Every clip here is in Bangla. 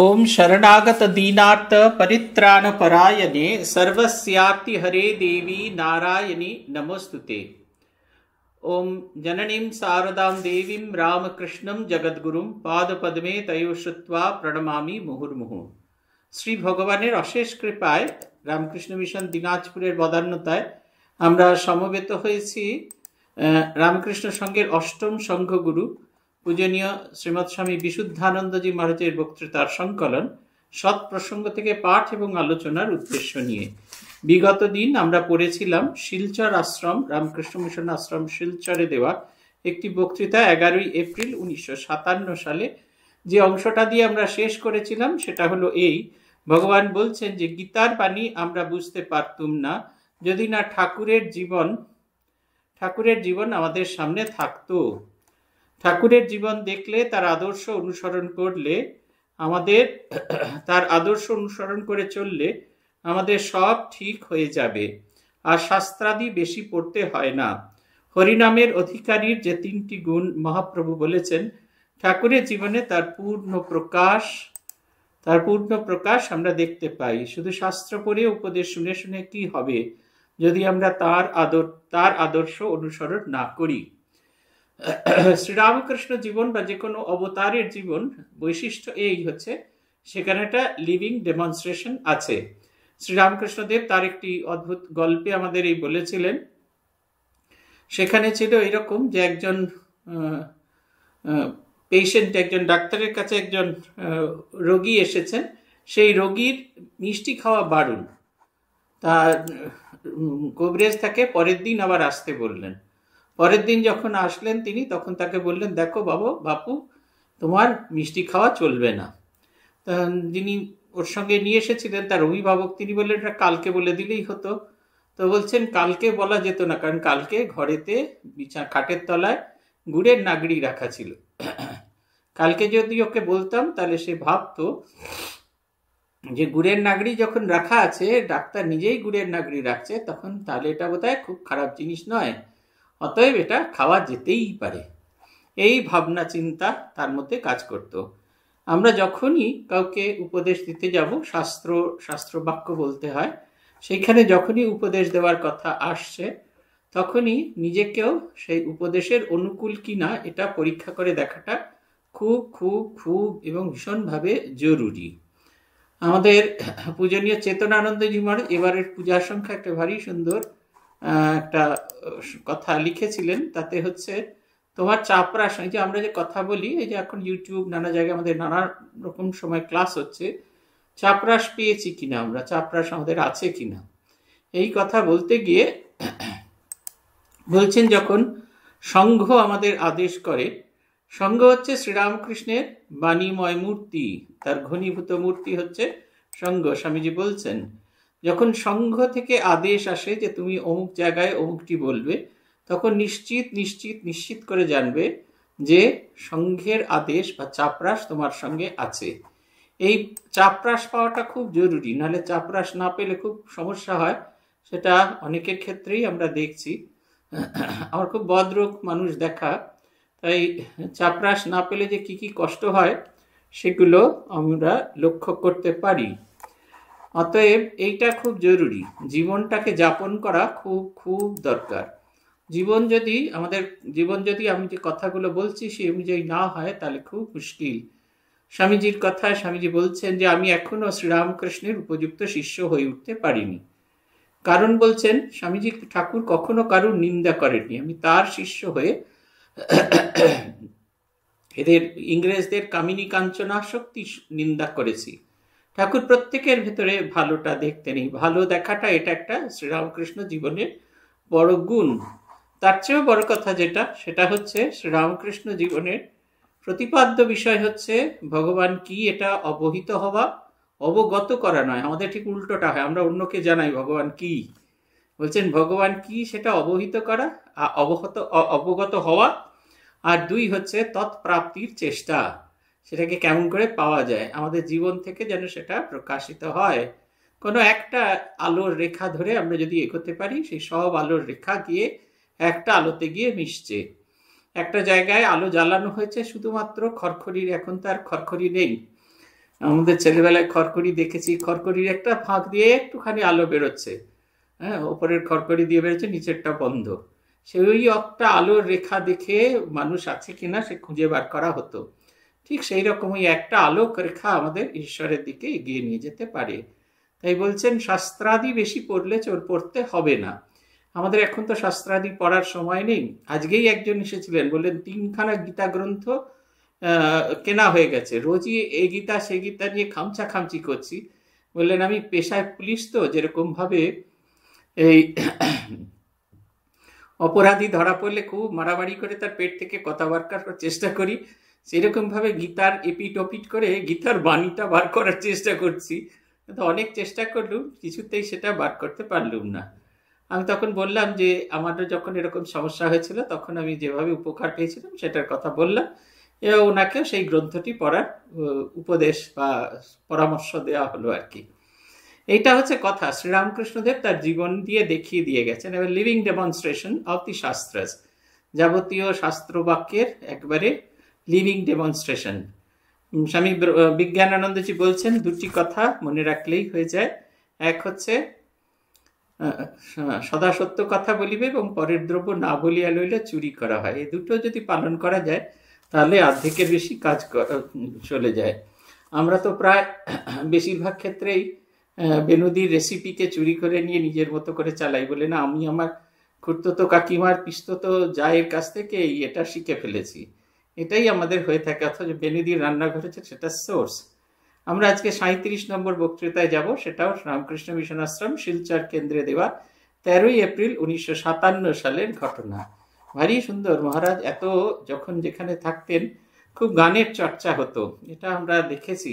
ओम शरणागत दीनाथ परित्राण परायणे सर्वस्याति हरे देवी नारायणी नमोस्तुते ओम जननीम शारदा देवीं रामकृष्णं जगद्गुरुं पादपद्मे तयो श्रुत्वा प्रणमामि मुहुर्मुहु श्री भगवान अशेष কৃপায় रामकृष्ण मिशन दिनाजपुर बदान्नत समबेत हो रामकृष्ण রামকৃষ্ণ अष्टम संघ गुरु পূজনীয় শ্রীমৎ স্বামী বিশুদ্ধানন্দজি মহারাজের বক্তৃতার সংকলন সৎ প্রসঙ্গ থেকে পাঠ এবং আলোচনার উদ্দেশ্য নিয়ে বিগত দিন আমরা পড়েছিলাম শিলচর আশ্রম রামকৃষ্ণ মিশন আশ্রম শিলচরে দেওয়া একটি বক্তৃতা এগারোই এপ্রিল উনিশশো সালে যে অংশটা দিয়ে আমরা শেষ করেছিলাম সেটা হলো এই ভগবান বলছেন যে গীতার বাণী আমরা বুঝতে পারতুম না যদি না ঠাকুরের জীবন ঠাকুরের জীবন আমাদের সামনে থাকতো ঠাকুরের জীবন দেখলে তার আদর্শ অনুসরণ করলে আমাদের তার আদর্শ অনুসরণ করে চললে আমাদের সব ঠিক হয়ে যাবে আর শাস্ত্রাদি বেশি পড়তে হয় না হরিনামের অধিকারীর যে তিনটি গুণ মহাপ্রভু বলেছেন ঠাকুরের জীবনে তার পূর্ণ প্রকাশ তার পূর্ণ প্রকাশ আমরা দেখতে পাই শুধু শাস্ত্র পড়ে উপদেশ শুনে শুনে কি হবে যদি আমরা তার আদর তার আদর্শ অনুসরণ না করি শ্রীরামকৃষ্ণ জীবন বা যে কোনো অবতারের জীবন বৈশিষ্ট্য এই হচ্ছে সেখানে একটা লিভিং ডেমনস্ট্রেশন আছে শ্রীরামকৃষ্ণদেব তার একটি অদ্ভুত গল্পে আমাদের এই বলেছিলেন সেখানে ছিল এরকম যে একজন পেশেন্ট একজন ডাক্তারের কাছে একজন রোগী এসেছেন সেই রোগীর মিষ্টি খাওয়া বারণ তার কবরেজ তাকে পরের দিন আবার আসতে বললেন পরের দিন যখন আসলেন তিনি তখন তাকে বললেন দেখো বাবু বাপু তোমার মিষ্টি খাওয়া চলবে না যিনি ওর সঙ্গে নিয়ে এসেছিলেন তার অভিভাবক তিনি বললেন এটা কালকে বলে দিলেই হতো তো বলছেন কালকে বলা যেত না কারণ কালকে ঘরেতে বিছা খাটের তলায় গুড়ের নাগড়ি রাখা ছিল কালকে যদি ওকে বলতাম তাহলে সে ভাবতো যে গুড়ের নাগড়ি যখন রাখা আছে ডাক্তার নিজেই গুড়ের নাগড়ি রাখছে তখন তাহলে এটা বোধহয় খুব খারাপ জিনিস নয় অতএব এটা খাওয়া যেতেই পারে এই ভাবনা চিন্তা তার মধ্যে কাজ করত আমরা যখনই কাউকে উপদেশ দিতে যাব শাস্ত্র শাস্ত্র বাক্য বলতে হয় সেইখানে যখনই উপদেশ দেওয়ার কথা আসছে তখনই নিজেকেও সেই উপদেশের অনুকূল কি না এটা পরীক্ষা করে দেখাটা খুব খুব খুব এবং ভীষণভাবে জরুরি আমাদের পূজনীয় চেতনানন্দ জীবন এবারের পূজার সংখ্যা একটা ভারী সুন্দর একটা কথা লিখেছিলেন তাতে হচ্ছে তোমার চাপরাস এই যে আমরা যে কথা বলি এই যে এখন ইউটিউব নানা জায়গায় আমাদের নানা রকম সময় ক্লাস হচ্ছে চাপরাস পেয়েছি কিনা আমরা চাপরাস আমাদের আছে কিনা এই কথা বলতে গিয়ে বলছেন যখন সংঘ আমাদের আদেশ করে সংঘ হচ্ছে শ্রীরামকৃষ্ণের বাণীময় মূর্তি তার ঘনীভূত মূর্তি হচ্ছে সংঘ স্বামীজি বলছেন যখন সংঘ থেকে আদেশ আসে যে তুমি অমুক জায়গায় অমুকটি বলবে তখন নিশ্চিত নিশ্চিত নিশ্চিত করে জানবে যে সংঘের আদেশ বা চাপরাস তোমার সঙ্গে আছে এই চাপরাস পাওয়াটা খুব জরুরি নাহলে চাপরাস না পেলে খুব সমস্যা হয় সেটা অনেকের ক্ষেত্রেই আমরা দেখছি আমার খুব বদরোগ মানুষ দেখা তাই চাপরাস না পেলে যে কি কি কষ্ট হয় সেগুলো আমরা লক্ষ্য করতে পারি অতএব এইটা খুব জরুরি জীবনটাকে যাপন করা খুব খুব দরকার জীবন যদি আমাদের জীবন যদি আমি যে কথাগুলো বলছি সে অনুযায়ী না হয় তাহলে খুব মুশকিল স্বামীজির কথা স্বামীজি বলছেন যে আমি এখনও শ্রীরামকৃষ্ণের উপযুক্ত শিষ্য হয়ে উঠতে পারিনি কারণ বলছেন স্বামীজি ঠাকুর কখনো কারুর নিন্দা করেনি আমি তার শিষ্য হয়ে এদের ইংরেজদের কামিনী কাঞ্চনা শক্তি নিন্দা করেছি ঠাকুর প্রত্যেকের ভেতরে ভালোটা দেখতে নেই ভালো দেখাটা এটা একটা শ্রীরামকৃষ্ণ জীবনের বড় গুণ তার চেয়েও বড় কথা যেটা সেটা হচ্ছে শ্রীরামকৃষ্ণ জীবনের প্রতিপাদ্য বিষয় হচ্ছে ভগবান কি এটা অবহিত হওয়া অবগত করা নয় আমাদের ঠিক উল্টোটা হয় আমরা অন্যকে জানাই ভগবান কি বলছেন ভগবান কি সেটা অবহিত করা আর অবহত অবগত হওয়া আর দুই হচ্ছে তৎপ্রাপ্তির চেষ্টা সেটাকে কেমন করে পাওয়া যায় আমাদের জীবন থেকে যেন সেটা প্রকাশিত হয় কোনো একটা আলোর রেখা ধরে আমরা যদি এগোতে পারি সেই সব আলোর রেখা গিয়ে একটা আলোতে গিয়ে মিশছে একটা জায়গায় আলো জ্বালানো হয়েছে শুধুমাত্র খড়খড়ির এখন তার খড়খড়ি নেই আমাদের ছেলেবেলায় খড়খড়ি দেখেছি খড়খড়ির একটা ফাঁক দিয়ে একটুখানি আলো বেরোচ্ছে হ্যাঁ ওপরের খড়খড়ি দিয়ে বেরোচ্ছে নিচেরটা বন্ধ সেই একটা আলোর রেখা দেখে মানুষ আছে কিনা সে খুঁজে বার করা হতো ঠিক সেই রকমই একটা আলোক রেখা আমাদের ঈশ্বরের দিকে এগিয়ে নিয়ে যেতে পারে তাই বলছেন শাস্ত্রাদি বেশি পড়লে চোর পড়তে হবে না আমাদের এখন তো শাস্ত্রাদি পড়ার সময় নেই আজকেই একজন এসেছিলেন বললেন তিনখানা গীতা গ্রন্থ কেনা হয়ে গেছে রোজই এ গীতা সে গীতা নিয়ে খামচা খামচি করছি বললেন আমি পেশায় পুলিশ তো যেরকমভাবে এই অপরাধী ধরা পড়লে খুব মারামারি করে তার পেট থেকে কথাবার্তা চেষ্টা করি সেরকমভাবে গীতার এপিট ওপিট করে গীতার বাণীটা বার করার চেষ্টা করছি কিন্তু অনেক চেষ্টা করলুম কিছুতেই সেটা বার করতে পারলুম না আমি তখন বললাম যে আমারও যখন এরকম সমস্যা হয়েছিল তখন আমি যেভাবে উপকার পেয়েছিলাম সেটার কথা বললাম এবং ওনাকেও সেই গ্রন্থটি পড়ার উপদেশ বা পরামর্শ দেওয়া হলো আর কি এইটা হচ্ছে কথা শ্রীরামকৃষ্ণদেব তার জীবন দিয়ে দেখিয়ে দিয়ে গেছেন এবার লিভিং ডেমনস্ট্রেশন অব দি শাস্ত্রাস যাবতীয় শাস্ত্র বাক্যের একবারে লিভিং ডেমনস্ট্রেশন স্বামী বিজ্ঞানানন্দজি বলছেন দুটি কথা মনে রাখলেই হয়ে যায় এক হচ্ছে সদা সত্য কথা বলিবে এবং পরের দ্রব্য না বলিয়া লইলে চুরি করা হয় এই দুটো যদি পালন করা যায় তাহলে অর্ধেকের বেশি কাজ চলে যায় আমরা তো প্রায় বেশিরভাগ ক্ষেত্রেই বেনুদির রেসিপিকে চুরি করে নিয়ে নিজের মতো করে চালাই বলে না আমি আমার খুঁড়তো তো কাকিমার পিস্তত জায়ের কাছ থেকে এটা শিখে ফেলেছি এটাই আমাদের হয়ে থাকে অথচ দিয়ে রান্নাঘর হচ্ছে সেটা সোর্স আমরা আজকে সাঁত্রিশ নম্বর বক্তৃতায় যাব সেটাও রামকৃষ্ণ মিশন আশ্রম শিলচর কেন্দ্রে দেওয়া তেরোই এপ্রিল উনিশশো সালের ঘটনা ভারী সুন্দর মহারাজ এত যখন যেখানে থাকতেন খুব গানের চর্চা হতো এটা আমরা দেখেছি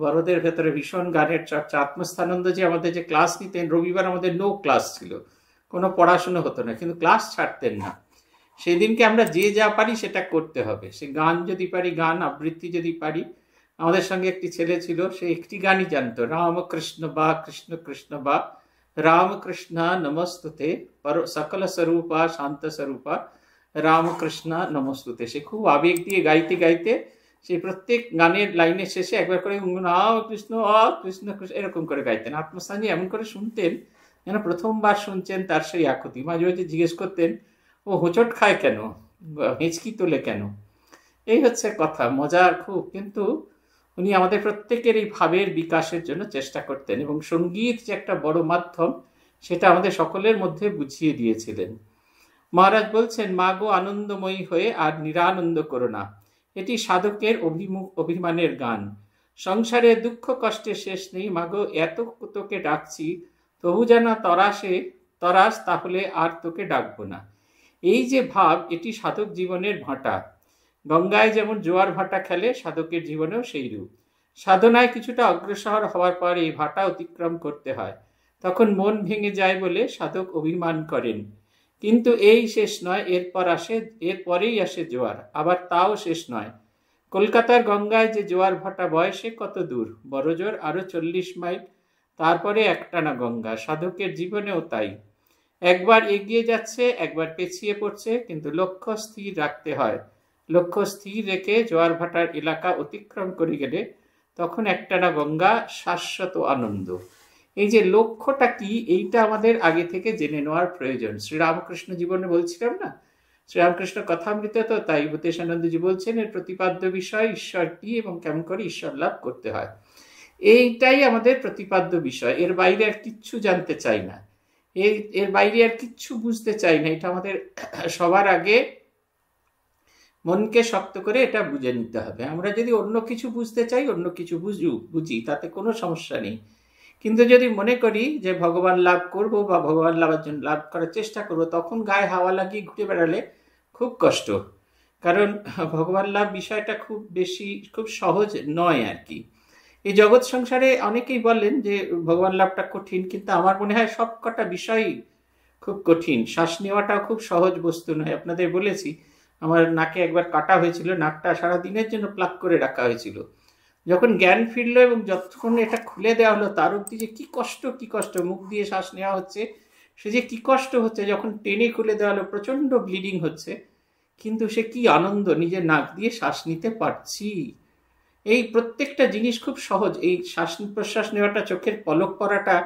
বড়দের ভেতরে ভীষণ গানের চর্চা আত্মস্থানন্দ যে আমাদের যে ক্লাস নিতেন রবিবার আমাদের নো ক্লাস ছিল কোনো পড়াশুনো হতো না কিন্তু ক্লাস ছাড়তেন না সেদিনকে আমরা যে যা পারি সেটা করতে হবে সে গান যদি পারি গান আবৃত্তি যদি পারি আমাদের সঙ্গে একটি ছেলে ছিল সে একটি গানই জানতো রামকৃষ্ণ বা কৃষ্ণ কৃষ্ণ বা রামকৃষ্ণ নমস্তুতে সকল স্বরূপা শান্ত স্বরূপা রামকৃষ্ণ নমস্তুতে সে খুব আবেগ দিয়ে গাইতে গাইতে সে প্রত্যেক গানের লাইনের শেষে একবার করে রাম কৃষ্ণ অ কৃষ্ণ কৃষ্ণ এরকম করে গাইতেন আত্মস্থানী এমন করে শুনতেন যেন প্রথমবার শুনছেন তার সেই আকুতি মাঝে মাঝে জিজ্ঞেস করতেন ও হোঁচট খায় কেন হিঁচকি তোলে কেন এই হচ্ছে কথা মজার খুব কিন্তু উনি আমাদের প্রত্যেকের এই ভাবের বিকাশের জন্য চেষ্টা করতেন এবং সঙ্গীত যে একটা বড় মাধ্যম সেটা আমাদের সকলের মধ্যে বুঝিয়ে দিয়েছিলেন মহারাজ বলছেন মা গো আনন্দময়ী হয়ে আর নিরানন্দ করো না এটি সাধকের অভিমুখ অভিমানের গান সংসারে দুঃখ কষ্টে শেষ নেই মা গো এত তোকে ডাকছি তবু জানা তরাসে তরাস তাহলে আর তোকে ডাকবো না এই যে ভাব এটি সাধক জীবনের ভাঁটা গঙ্গায় যেমন জোয়ার ভাটা খেলে সাধকের জীবনেও সেই রূপ সাধনায় কিছুটা অগ্রসর হওয়ার পর এই ভাটা অতিক্রম করতে হয় তখন মন ভেঙে যায় বলে সাধক অভিমান করেন কিন্তু এই শেষ নয় এরপর আসে এরপরেই আসে জোয়ার আবার তাও শেষ নয় কলকাতার গঙ্গায় যে জোয়ার ভাটা বয় সে কত দূর বড়জোর আরও চল্লিশ মাইল তারপরে একটানা গঙ্গা সাধকের জীবনেও তাই একবার এগিয়ে যাচ্ছে একবার পেছিয়ে পড়ছে কিন্তু লক্ষ্য স্থির রাখতে হয় লক্ষ্য স্থির রেখে জোয়ার ভাটার এলাকা অতিক্রম করে গেলে তখন একটানা গঙ্গা শাশ্বত আনন্দ এই যে লক্ষ্যটা কি এইটা আমাদের আগে থেকে জেনে নেওয়ার প্রয়োজন শ্রীরামকৃষ্ণ জীবনে বলছিলাম না শ্রীরামকৃষ্ণ কথামৃত তো তাই ভূতেশানন্দজি বলছেন এর প্রতিপাদ্য বিষয় ঈশ্বর কি এবং কেমন করে ঈশ্বর লাভ করতে হয় এইটাই আমাদের প্রতিপাদ্য বিষয় এর বাইরে আর কিচ্ছু জানতে চাই না এর এর বাইরে আর কিচ্ছু বুঝতে চাই না এটা আমাদের সবার আগে মনকে শক্ত করে এটা বুঝে নিতে হবে আমরা যদি অন্য কিছু বুঝতে চাই অন্য কিছু বুঝু বুঝি তাতে কোনো সমস্যা নেই কিন্তু যদি মনে করি যে ভগবান লাভ করব বা ভগবান লাভের জন্য লাভ করার চেষ্টা করব তখন গায়ে হাওয়া লাগিয়ে ঘুরে বেড়ালে খুব কষ্ট কারণ ভগবান লাভ বিষয়টা খুব বেশি খুব সহজ নয় আর কি এই জগৎ সংসারে অনেকেই বলেন যে ভগবান লাভটা কঠিন কিন্তু আমার মনে হয় সব কটা বিষয়ই খুব কঠিন শ্বাস নেওয়াটাও খুব সহজ বস্তু নয় আপনাদের বলেছি আমার নাকে একবার কাটা হয়েছিল নাকটা সারা দিনের জন্য প্লাক করে রাখা হয়েছিল যখন জ্ঞান ফিরল এবং যতক্ষণ এটা খুলে দেওয়া হলো তার অবধি যে কী কষ্ট কী কষ্ট মুখ দিয়ে শ্বাস নেওয়া হচ্ছে সে যে কী কষ্ট হচ্ছে যখন টেনে খুলে দেওয়া হলো প্রচণ্ড ব্লিডিং হচ্ছে কিন্তু সে কি আনন্দ নিজের নাক দিয়ে শ্বাস নিতে পারছি এই প্রত্যেকটা জিনিস খুব সহজ এই শ্বাস প্রশ্বাস নেওয়াটা চোখের পলক পড়াটা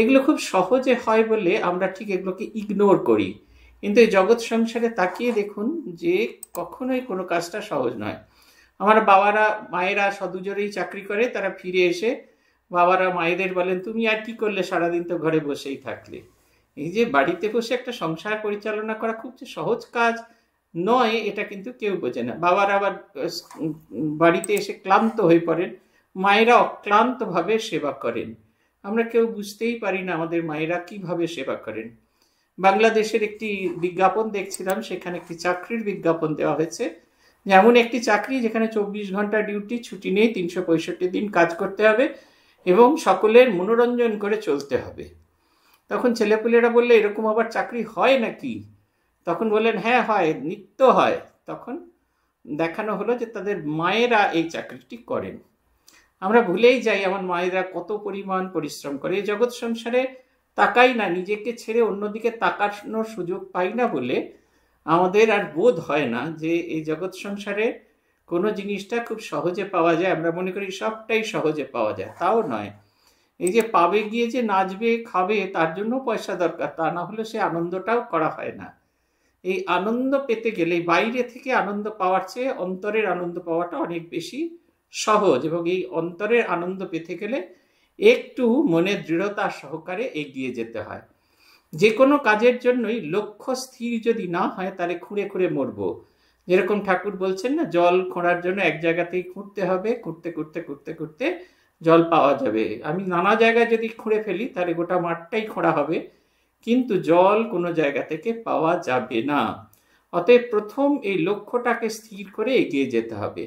এগুলো খুব সহজে হয় বলে আমরা ঠিক এগুলোকে ইগনোর করি কিন্তু এই জগৎ সংসারে তাকিয়ে দেখুন যে কখনোই কোনো কাজটা সহজ নয় আমার বাবারা মায়েরা সদুজোরেই চাকরি করে তারা ফিরে এসে বাবারা মায়েদের বলেন তুমি আর কি করলে সারাদিন তো ঘরে বসেই থাকলে এই যে বাড়িতে বসে একটা সংসার পরিচালনা করা খুব যে সহজ কাজ নয় এটা কিন্তু কেউ বোঝে না বাবার আবার বাড়িতে এসে ক্লান্ত হয়ে পড়েন মায়েরা অক্লান্তভাবে সেবা করেন আমরা কেউ বুঝতেই পারি না আমাদের মায়েরা কিভাবে সেবা করেন বাংলাদেশের একটি বিজ্ঞাপন দেখছিলাম সেখানে একটি চাকরির বিজ্ঞাপন দেওয়া হয়েছে যেমন একটি চাকরি যেখানে চব্বিশ ঘন্টা ডিউটি ছুটি নেই তিনশো পঁয়ষট্টি দিন কাজ করতে হবে এবং সকলের মনোরঞ্জন করে চলতে হবে তখন ছেলেপুলেরা বললে এরকম আবার চাকরি হয় নাকি তখন বললেন হ্যাঁ হয় নিত্য হয় তখন দেখানো হলো যে তাদের মায়েরা এই চাকরিটি করেন আমরা ভুলেই যাই আমার মায়েরা কত পরিমাণ পরিশ্রম করে এই জগৎ সংসারে তাকাই না নিজেকে ছেড়ে অন্যদিকে তাকানোর সুযোগ পাই না বলে আমাদের আর বোধ হয় না যে এই জগৎ সংসারে কোনো জিনিসটা খুব সহজে পাওয়া যায় আমরা মনে করি সবটাই সহজে পাওয়া যায় তাও নয় এই যে পাবে গিয়ে যে নাচবে খাবে তার জন্য পয়সা দরকার তা না হলে সে আনন্দটাও করা হয় না এই আনন্দ পেতে গেলে বাইরে থেকে আনন্দ পাওয়ার চেয়ে অন্তরের আনন্দ পাওয়াটা অনেক বেশি সহজ এবং এই অন্তরের আনন্দ পেতে গেলে একটু মনে দৃঢ়তা সহকারে এগিয়ে যেতে হয় যে কোনো কাজের জন্যই লক্ষ্য স্থির যদি না হয় তাহলে খুঁড়ে খুঁড়ে মরবো যেরকম ঠাকুর বলছেন না জল খোঁড়ার জন্য এক জায়গাতেই খুঁড়তে হবে খুঁড়তে খুঁড়তে খুঁড়তে খুঁড়তে জল পাওয়া যাবে আমি নানা জায়গায় যদি খুঁড়ে ফেলি তাহলে গোটা মাঠটাই খোঁড়া হবে কিন্তু জল কোনো জায়গা থেকে পাওয়া যাবে না অতএব প্রথম এই লক্ষ্যটাকে স্থির করে এগিয়ে যেতে হবে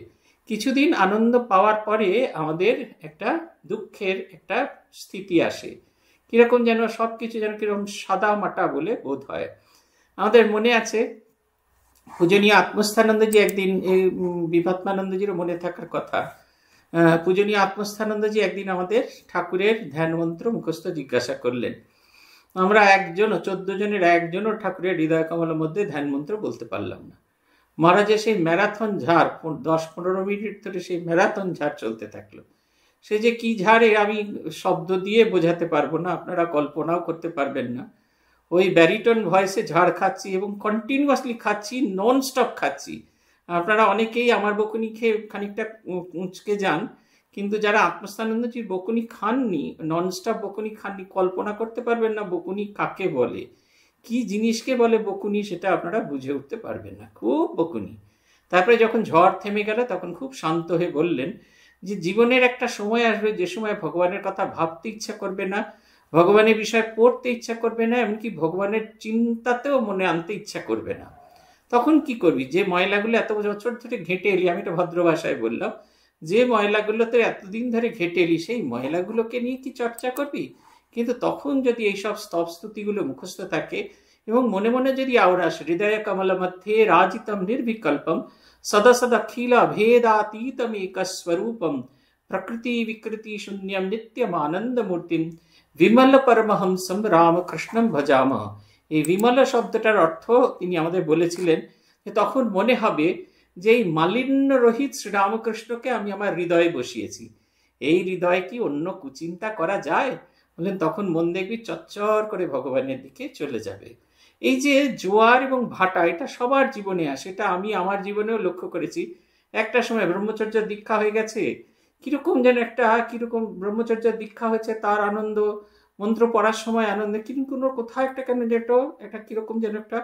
কিছুদিন আনন্দ পাওয়ার পরে আমাদের একটা দুঃখের একটা স্থিতি আসে কীরকম যেন সব কিছু যেন কীরকম সাদা মাটা বলে বোধ হয় আমাদের মনে আছে পূজনীয় আত্মস্থানন্দজি একদিন এই বিভাত্মানন্দজিরও মনে থাকার কথা পূজনীয় আত্মস্থানন্দজি একদিন আমাদের ঠাকুরের ধ্যান মন্ত্র মুখস্থ জিজ্ঞাসা করলেন আমরা একজনও চোদ্দ জনের একজনও ঠাকুরের হৃদয় কমলের মধ্যে ধ্যান মন্ত্র বলতে পারলাম না মহারাজের সেই ম্যারাথন ঝাড় দশ পনেরো মিনিট ধরে সেই ম্যারাথন ঝাড় চলতে থাকলো সে যে কি ঝাড়ে আমি শব্দ দিয়ে বোঝাতে পারবো না আপনারা কল্পনাও করতে পারবেন না ওই ব্যারিটন ভয়েসে ঝাড় খাচ্ছি এবং কন্টিনিউয়াসলি খাচ্ছি নন স্টপ খাচ্ছি আপনারা অনেকেই আমার বকুনি খেয়ে খানিকটা উঁচকে যান কিন্তু যারা আত্মস্থানন্দজির বকুনি খাননি ননস্টপ বকুনি খাননি কল্পনা করতে পারবেন না বকুনি কাকে বলে কি জিনিসকে বলে বকুনি সেটা আপনারা বুঝে উঠতে পারবেন না খুব বকুনি তারপরে যখন ঝড় থেমে গেল তখন খুব শান্ত হয়ে বললেন যে জীবনের একটা সময় আসবে যে সময় ভগবানের কথা ভাবতে ইচ্ছা করবে না ভগবানের বিষয়ে পড়তে ইচ্ছা করবে না এমনকি ভগবানের চিন্তাতেও মনে আনতে ইচ্ছা করবে না তখন কি করবি যে ময়লাগুলো এত বছর ধরে ঘেঁটে এলি আমি এটা ভদ্র ভাষায় বললাম যে মহিলাগুলো তো এতদিন ধরে ঘেটেলি সেই মহিলাগুলোকে নিয়ে কি চর্চা করবি কিন্তু তখন যদি এইসব স্তবস্তুতিগুলো মুখস্থ থাকে এবং মনে মনে যদি আওরাস হৃদয় কমল মধ্যে রাজিতম নির্বিকল্পম সদা সদা খিল ভেদাতীতম স্বরূপম প্রকৃতি বিকৃতি শূন্যম নিত্যম মূর্তি বিমল পরমহংসম রামকৃষ্ণম ভজামহ এই বিমল শব্দটার অর্থ তিনি আমাদের বলেছিলেন যে তখন মনে হবে যেই মালিন্য রহিত শ্রীরামকৃষ্ণকে আমি আমার হৃদয়ে বসিয়েছি এই হৃদয় কি অন্য কুচিন্তা করা যায় বললেন তখন মন দেখবি চচ্চর করে ভগবানের দিকে চলে যাবে এই যে জোয়ার এবং ভাটা এটা সবার জীবনে আসে এটা আমি আমার জীবনেও লক্ষ্য করেছি একটা সময় ব্রহ্মচর্য দীক্ষা হয়ে গেছে কিরকম যেন একটা কিরকম ব্রহ্মচর্য দীক্ষা হয়েছে তার আনন্দ মন্ত্র পড়ার সময় আনন্দ কিন্তু কোনো কোথাও একটা কেন যেটা একটা কিরকম যেন একটা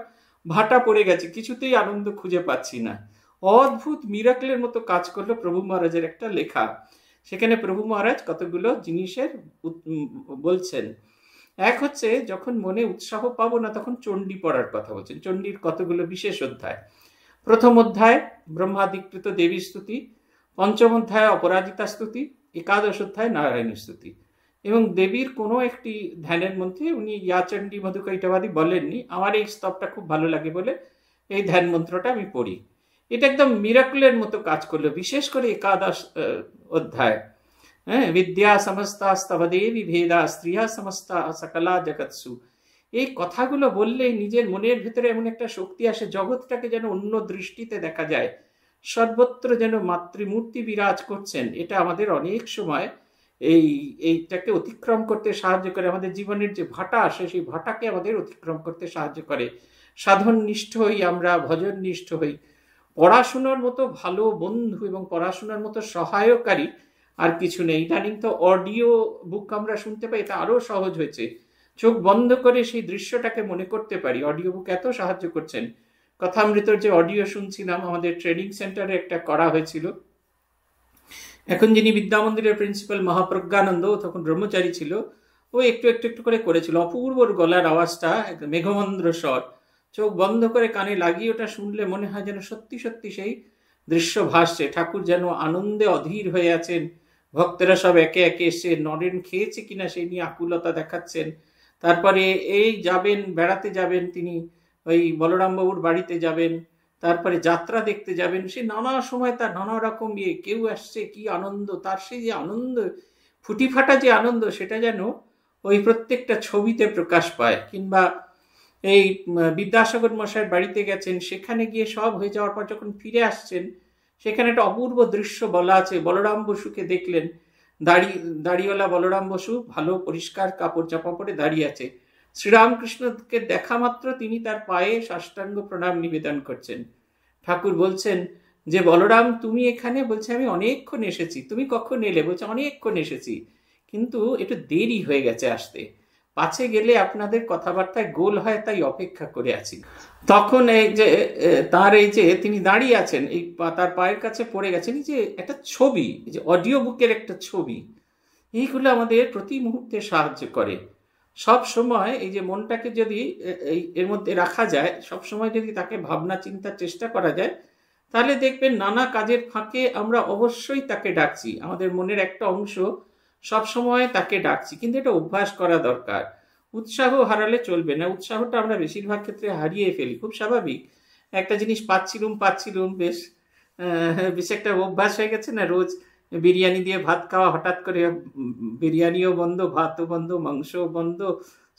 ভাটা পড়ে গেছে কিছুতেই আনন্দ খুঁজে পাচ্ছি না অদ্ভুত মিরাকলের মতো কাজ করলো প্রভু মহারাজের একটা লেখা সেখানে প্রভু মহারাজ কতগুলো জিনিসের বলছেন এক হচ্ছে যখন মনে উৎসাহ পাবো না তখন চণ্ডী পড়ার কথা বলছেন চণ্ডীর কতগুলো বিশেষ অধ্যায় প্রথম অধ্যায় ব্রহ্মাধিকৃত দেবী স্তুতি পঞ্চম অধ্যায় অপরাজিতা স্তুতি একাদশ অধ্যায় নারায়ণ স্তুতি এবং দেবীর কোনো একটি ধ্যানের মধ্যে উনি ইয়াচণ্ডী মধুকাইটাবাদী বলেননি আমার এই স্তবটা খুব ভালো লাগে বলে এই ধ্যান মন্ত্রটা আমি পড়ি এটা একদম মিরাকুলের মতো কাজ করলো বিশেষ করে একাদশ অধ্যায় হ্যাঁ বিদ্যা সমস্তা স্তবদেবী ভেদা স্ত্রীহা সমস্তা সকলা জগৎসু এই কথাগুলো বললে নিজের মনের ভেতরে এমন একটা শক্তি আসে জগৎটাকে যেন অন্য দৃষ্টিতে দেখা যায় সর্বত্র যেন মাতৃমূর্তি বিরাজ করছেন এটা আমাদের অনেক সময় এই এইটাকে অতিক্রম করতে সাহায্য করে আমাদের জীবনের যে ভাটা আসে সেই ভাটাকে আমাদের অতিক্রম করতে সাহায্য করে সাধন নিষ্ঠ হই আমরা ভজন নিষ্ঠ হই পড়াশোনার মতো ভালো বন্ধু এবং পড়াশোনার মতো সহায়কারী আর কিছু নেই ইদানিং তো অডিও বুক আমরা শুনতে পাই এটা আরও সহজ হয়েছে চোখ বন্ধ করে সেই দৃশ্যটাকে মনে করতে পারি অডিও বুক এত সাহায্য করছেন কথামৃতর যে অডিও শুনছিলাম আমাদের ট্রেনিং সেন্টারে একটা করা হয়েছিল এখন যিনি বিদ্যা মন্দিরের প্রিন্সিপাল মহাপ্রজ্ঞানন্দ তখন ব্রহ্মচারী ছিল ও একটু একটু একটু করে করেছিল অপূর্বর গলার আওয়াজটা মেঘমন্দ্র স্বর চোখ বন্ধ করে কানে লাগিয়ে ওটা শুনলে মনে হয় যেন সত্যি সত্যি সেই দৃশ্য ভাসছে ঠাকুর যেন আনন্দে অধীর হয়ে আছেন ভক্তেরা সব একে একে এসে নরেন খেয়েছে কিনা সেই নিয়ে আকুলতা দেখাচ্ছেন তারপরে এই যাবেন বেড়াতে যাবেন তিনি ওই বলরামবাবুর বাড়িতে যাবেন তারপরে যাত্রা দেখতে যাবেন সে নানা সময় তার নানা রকম ইয়ে কেউ আসছে কি আনন্দ তার সেই যে আনন্দ ফুটিফাটা যে আনন্দ সেটা যেন ওই প্রত্যেকটা ছবিতে প্রকাশ পায় কিংবা এই বিদ্যাসাগর মশাইয়ের বাড়িতে গেছেন সেখানে গিয়ে সব হয়ে যাওয়ার পর যখন ফিরে আসছেন সেখানে একটা অপূর্ব দৃশ্য বলা আছে বলরাম বসুকে দেখলেন দাড়ি দাড়িওয়ালা বলরাম বসু ভালো পরিষ্কার কাপড় চাপা পরে দাঁড়িয়ে আছে শ্রীরামকৃষ্ণকে দেখা মাত্র তিনি তার পায়ে সাষ্টাঙ্গ প্রণাম নিবেদন করছেন ঠাকুর বলছেন যে বলরাম তুমি এখানে বলছে আমি অনেকক্ষণ এসেছি তুমি কখন এলে বলছে অনেকক্ষণ এসেছি কিন্তু একটু দেরি হয়ে গেছে আসতে পাঁচে গেলে আপনাদের কথাবার্তায় গোল হয় তাই অপেক্ষা করে আছি তখন এই যে তার এই যে তিনি দাঁড়িয়ে আছেন এই তার পায়ের কাছে পড়ে গেছেন এই যে একটা ছবি যে অডিও বুকের একটা ছবি এইগুলো আমাদের প্রতি মুহূর্তে সাহায্য করে সব সময় এই যে মনটাকে যদি এই এর মধ্যে রাখা যায় সব সময় যদি তাকে ভাবনা চিন্তার চেষ্টা করা যায় তাহলে দেখবেন নানা কাজের ফাঁকে আমরা অবশ্যই তাকে ডাকছি আমাদের মনের একটা অংশ সব সময় তাকে ডাকছি কিন্তু এটা অভ্যাস করা দরকার উৎসাহ হারালে চলবে না উৎসাহটা আমরা বেশিরভাগ ক্ষেত্রে হারিয়ে ফেলি খুব স্বাভাবিক একটা জিনিস পাচ্ছিলুম পাচ্ছিলুম বেশ বেশ একটা অভ্যাস হয়ে গেছে না রোজ বিরিয়ানি দিয়ে ভাত খাওয়া হঠাৎ করে বিরিয়ানিও বন্ধ ভাতও বন্ধ মাংসও বন্ধ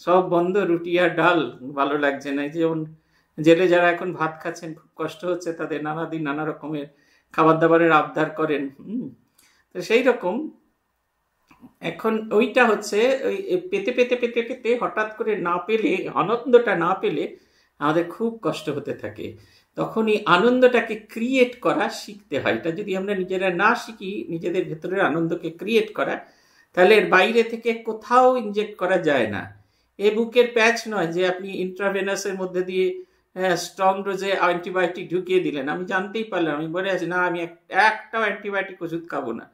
সব বন্ধ রুটি আর ডাল ভালো লাগছে না যেমন জেলে যারা এখন ভাত খাচ্ছেন খুব কষ্ট হচ্ছে তাদের নানাদিন নানা রকমের খাবার দাবারের আবদার করেন হুম তো সেই রকম এখন ওইটা হচ্ছে ওই পেতে পেতে পেতে পেতে হঠাৎ করে না পেলে আনন্দটা না পেলে আমাদের খুব কষ্ট হতে থাকে তখন এই আনন্দটাকে ক্রিয়েট করা শিখতে হয় এটা যদি আমরা নিজেরা না শিখি নিজেদের ভেতরের আনন্দকে ক্রিয়েট করা তাহলে এর বাইরে থেকে কোথাও ইনজেক্ট করা যায় না এ বুকের প্যাচ নয় যে আপনি ইন্ট্রাভেনাসের মধ্যে দিয়ে স্ট্রং ডোজে অ্যান্টিবায়োটিক ঢুকিয়ে দিলেন আমি জানতেই পারলাম আমি বলে আছি না আমি একটাও অ্যান্টিবায়োটিক ওষুধ খাবো না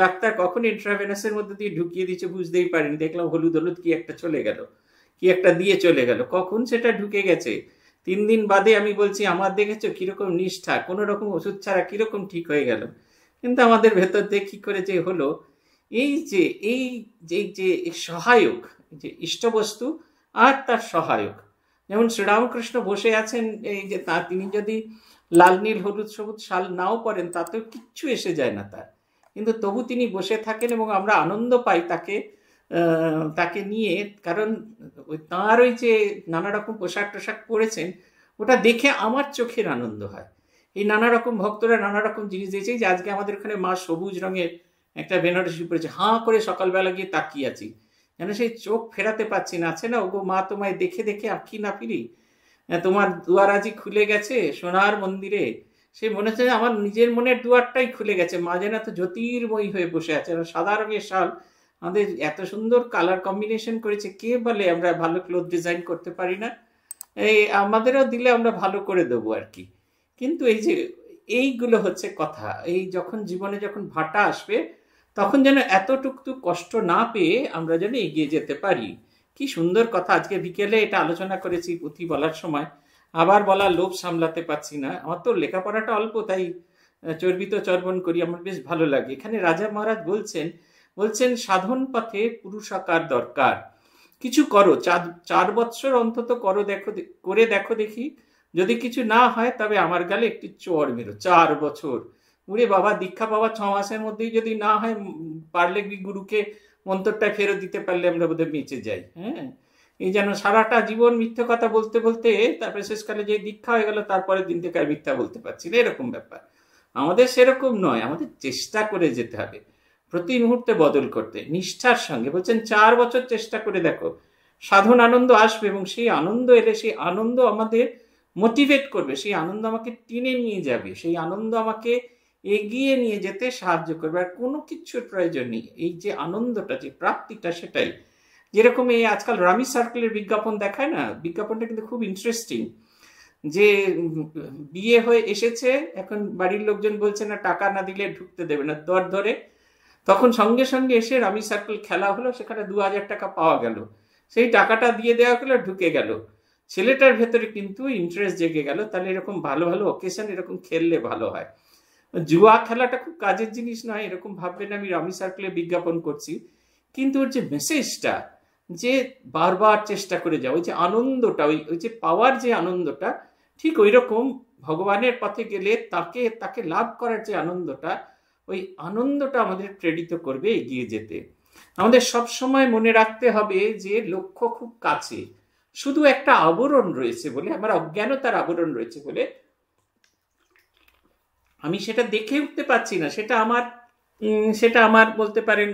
ডাক্তার কখন ইন্ট্রাভেনাসের মধ্যে দিয়ে ঢুকিয়ে দিচ্ছে বুঝতেই পারিনি দেখলাম হলুদ হলুদ কি একটা চলে গেল কি একটা দিয়ে চলে গেল কখন সেটা ঢুকে গেছে তিন দিন বাদে আমি বলছি আমার দেখেছো কিরকম নিষ্ঠা কোনো রকম ওষুধ ছাড়া কিরকম ঠিক হয়ে গেল কিন্তু আমাদের ভেতর দিয়ে কী করে যে হলো এই যে এই যে যে সহায়ক যে ইষ্টবস্তু আর তার সহায়ক যেমন শ্রীরামকৃষ্ণ বসে আছেন এই যে তা তিনি যদি লাল নীল হলুদ সবুজ শাল নাও পরেন তাতেও কিচ্ছু এসে যায় না তার কিন্তু তবু তিনি বসে থাকেন এবং আমরা আনন্দ পাই তাকে তাকে নিয়ে কারণ ওই তাঁর ওই যে নানা রকম পোশাক টোশাক পরেছেন ওটা দেখে আমার চোখের আনন্দ হয় এই নানা রকম ভক্তরা নানা রকম জিনিস দিয়েছে যে আজকে আমাদের ওখানে মা সবুজ রঙের একটা বেনারসি পড়েছে হাঁ করে সকালবেলা গিয়ে তাকিয়ে আছি যেন সেই চোখ ফেরাতে পারছি না আছে না ওগো মা তোমায় দেখে দেখে আঁকি না ফিরি তোমার দুয়ারাজি খুলে গেছে সোনার মন্দিরে সে মনে হচ্ছে আমার নিজের মনের দুয়ারটাই খুলে গেছে মাঝে না এত জ্যোতির্ময়ী হয়ে বসে আছে আর সাদা রঙের শাল আমাদের এত সুন্দর কালার কম্বিনেশন করেছে কে বলে আমরা ভালো ক্লোথ ডিজাইন করতে পারি না এই আমাদেরও দিলে আমরা ভালো করে দেবো আর কি কিন্তু এই যে এইগুলো হচ্ছে কথা এই যখন জীবনে যখন ভাটা আসবে তখন যেন এতটুকু কষ্ট না পেয়ে আমরা যেন এগিয়ে যেতে পারি কি সুন্দর কথা আজকে বিকেলে এটা আলোচনা করেছি পুঁথি বলার সময় আবার বলা লোভ সামলাতে পারছি না আমার তো লেখাপড়াটা অল্প তাই চর্বিত চর্বণ করি আমার বেশ ভালো লাগে এখানে রাজা মহারাজ বলছেন বলছেন সাধন পথে পুরুষাকার দরকার কিছু করো চার বৎসর অন্তত করো দেখো করে দেখো দেখি যদি কিছু না হয় তবে আমার গালে একটি চর মেরো চার বছর উড়ে বাবা দীক্ষা পাওয়া ছ মাসের মধ্যেই যদি না হয় পারলে গুরুকে মন্তরটা ফেরত দিতে পারলে আমরা বোধহয় বেঁচে যাই হ্যাঁ এই যেন সারাটা জীবন মিথ্যে কথা বলতে বলতে তারপরে শেষকালে যে দীক্ষা হয়ে গেল তারপরে দিন থেকে আর মিথ্যা বলতে পারছি না এরকম ব্যাপার আমাদের সেরকম নয় আমাদের চেষ্টা করে যেতে হবে প্রতি মুহূর্তে বদল করতে নিষ্ঠার সঙ্গে বলছেন চার বছর চেষ্টা করে দেখো সাধন আনন্দ আসবে এবং সেই আনন্দ এলে সেই আনন্দ আমাদের মোটিভেট করবে সেই আনন্দ আমাকে টেনে নিয়ে যাবে সেই আনন্দ আমাকে এগিয়ে নিয়ে যেতে সাহায্য করবে আর কোনো কিছুর প্রয়োজন নেই এই যে আনন্দটা যে প্রাপ্তিটা সেটাই যেরকম এই আজকাল রামি সার্কেলের বিজ্ঞাপন দেখায় না বিজ্ঞাপনটা কিন্তু খুব ইন্টারেস্টিং যে বিয়ে হয়ে এসেছে এখন বাড়ির লোকজন বলছে না টাকা না দিলে ঢুকতে দেবে না দর ধরে তখন সঙ্গে সঙ্গে এসে রামি সার্কেল খেলা হলো সেখানে দু হাজার টাকা পাওয়া গেল সেই টাকাটা দিয়ে দেওয়া গেলো ঢুকে গেল ছেলেটার ভেতরে কিন্তু ইন্টারেস্ট জেগে গেল তাহলে এরকম ভালো ভালো অকেশন এরকম খেললে ভালো হয় জুয়া খেলাটা খুব কাজের জিনিস নয় এরকম ভাববেন আমি রামি সার্কেলে বিজ্ঞাপন করছি কিন্তু ওর যে মেসেজটা যে বারবার চেষ্টা করে যাও ওই যে আনন্দটা ওই ওই যে পাওয়ার যে আনন্দটা ঠিক ওই রকম ভগবানের পথে গেলে তাকে তাকে লাভ করার যে আনন্দটা ওই আনন্দটা আমাদের প্রেরিত করবে এগিয়ে যেতে আমাদের সব সময় মনে রাখতে হবে যে লক্ষ্য খুব কাছে শুধু একটা আবরণ রয়েছে বলে আমার অজ্ঞানতার আবরণ রয়েছে বলে আমি সেটা দেখে উঠতে পারছি না সেটা আমার সেটা আমার বলতে পারেন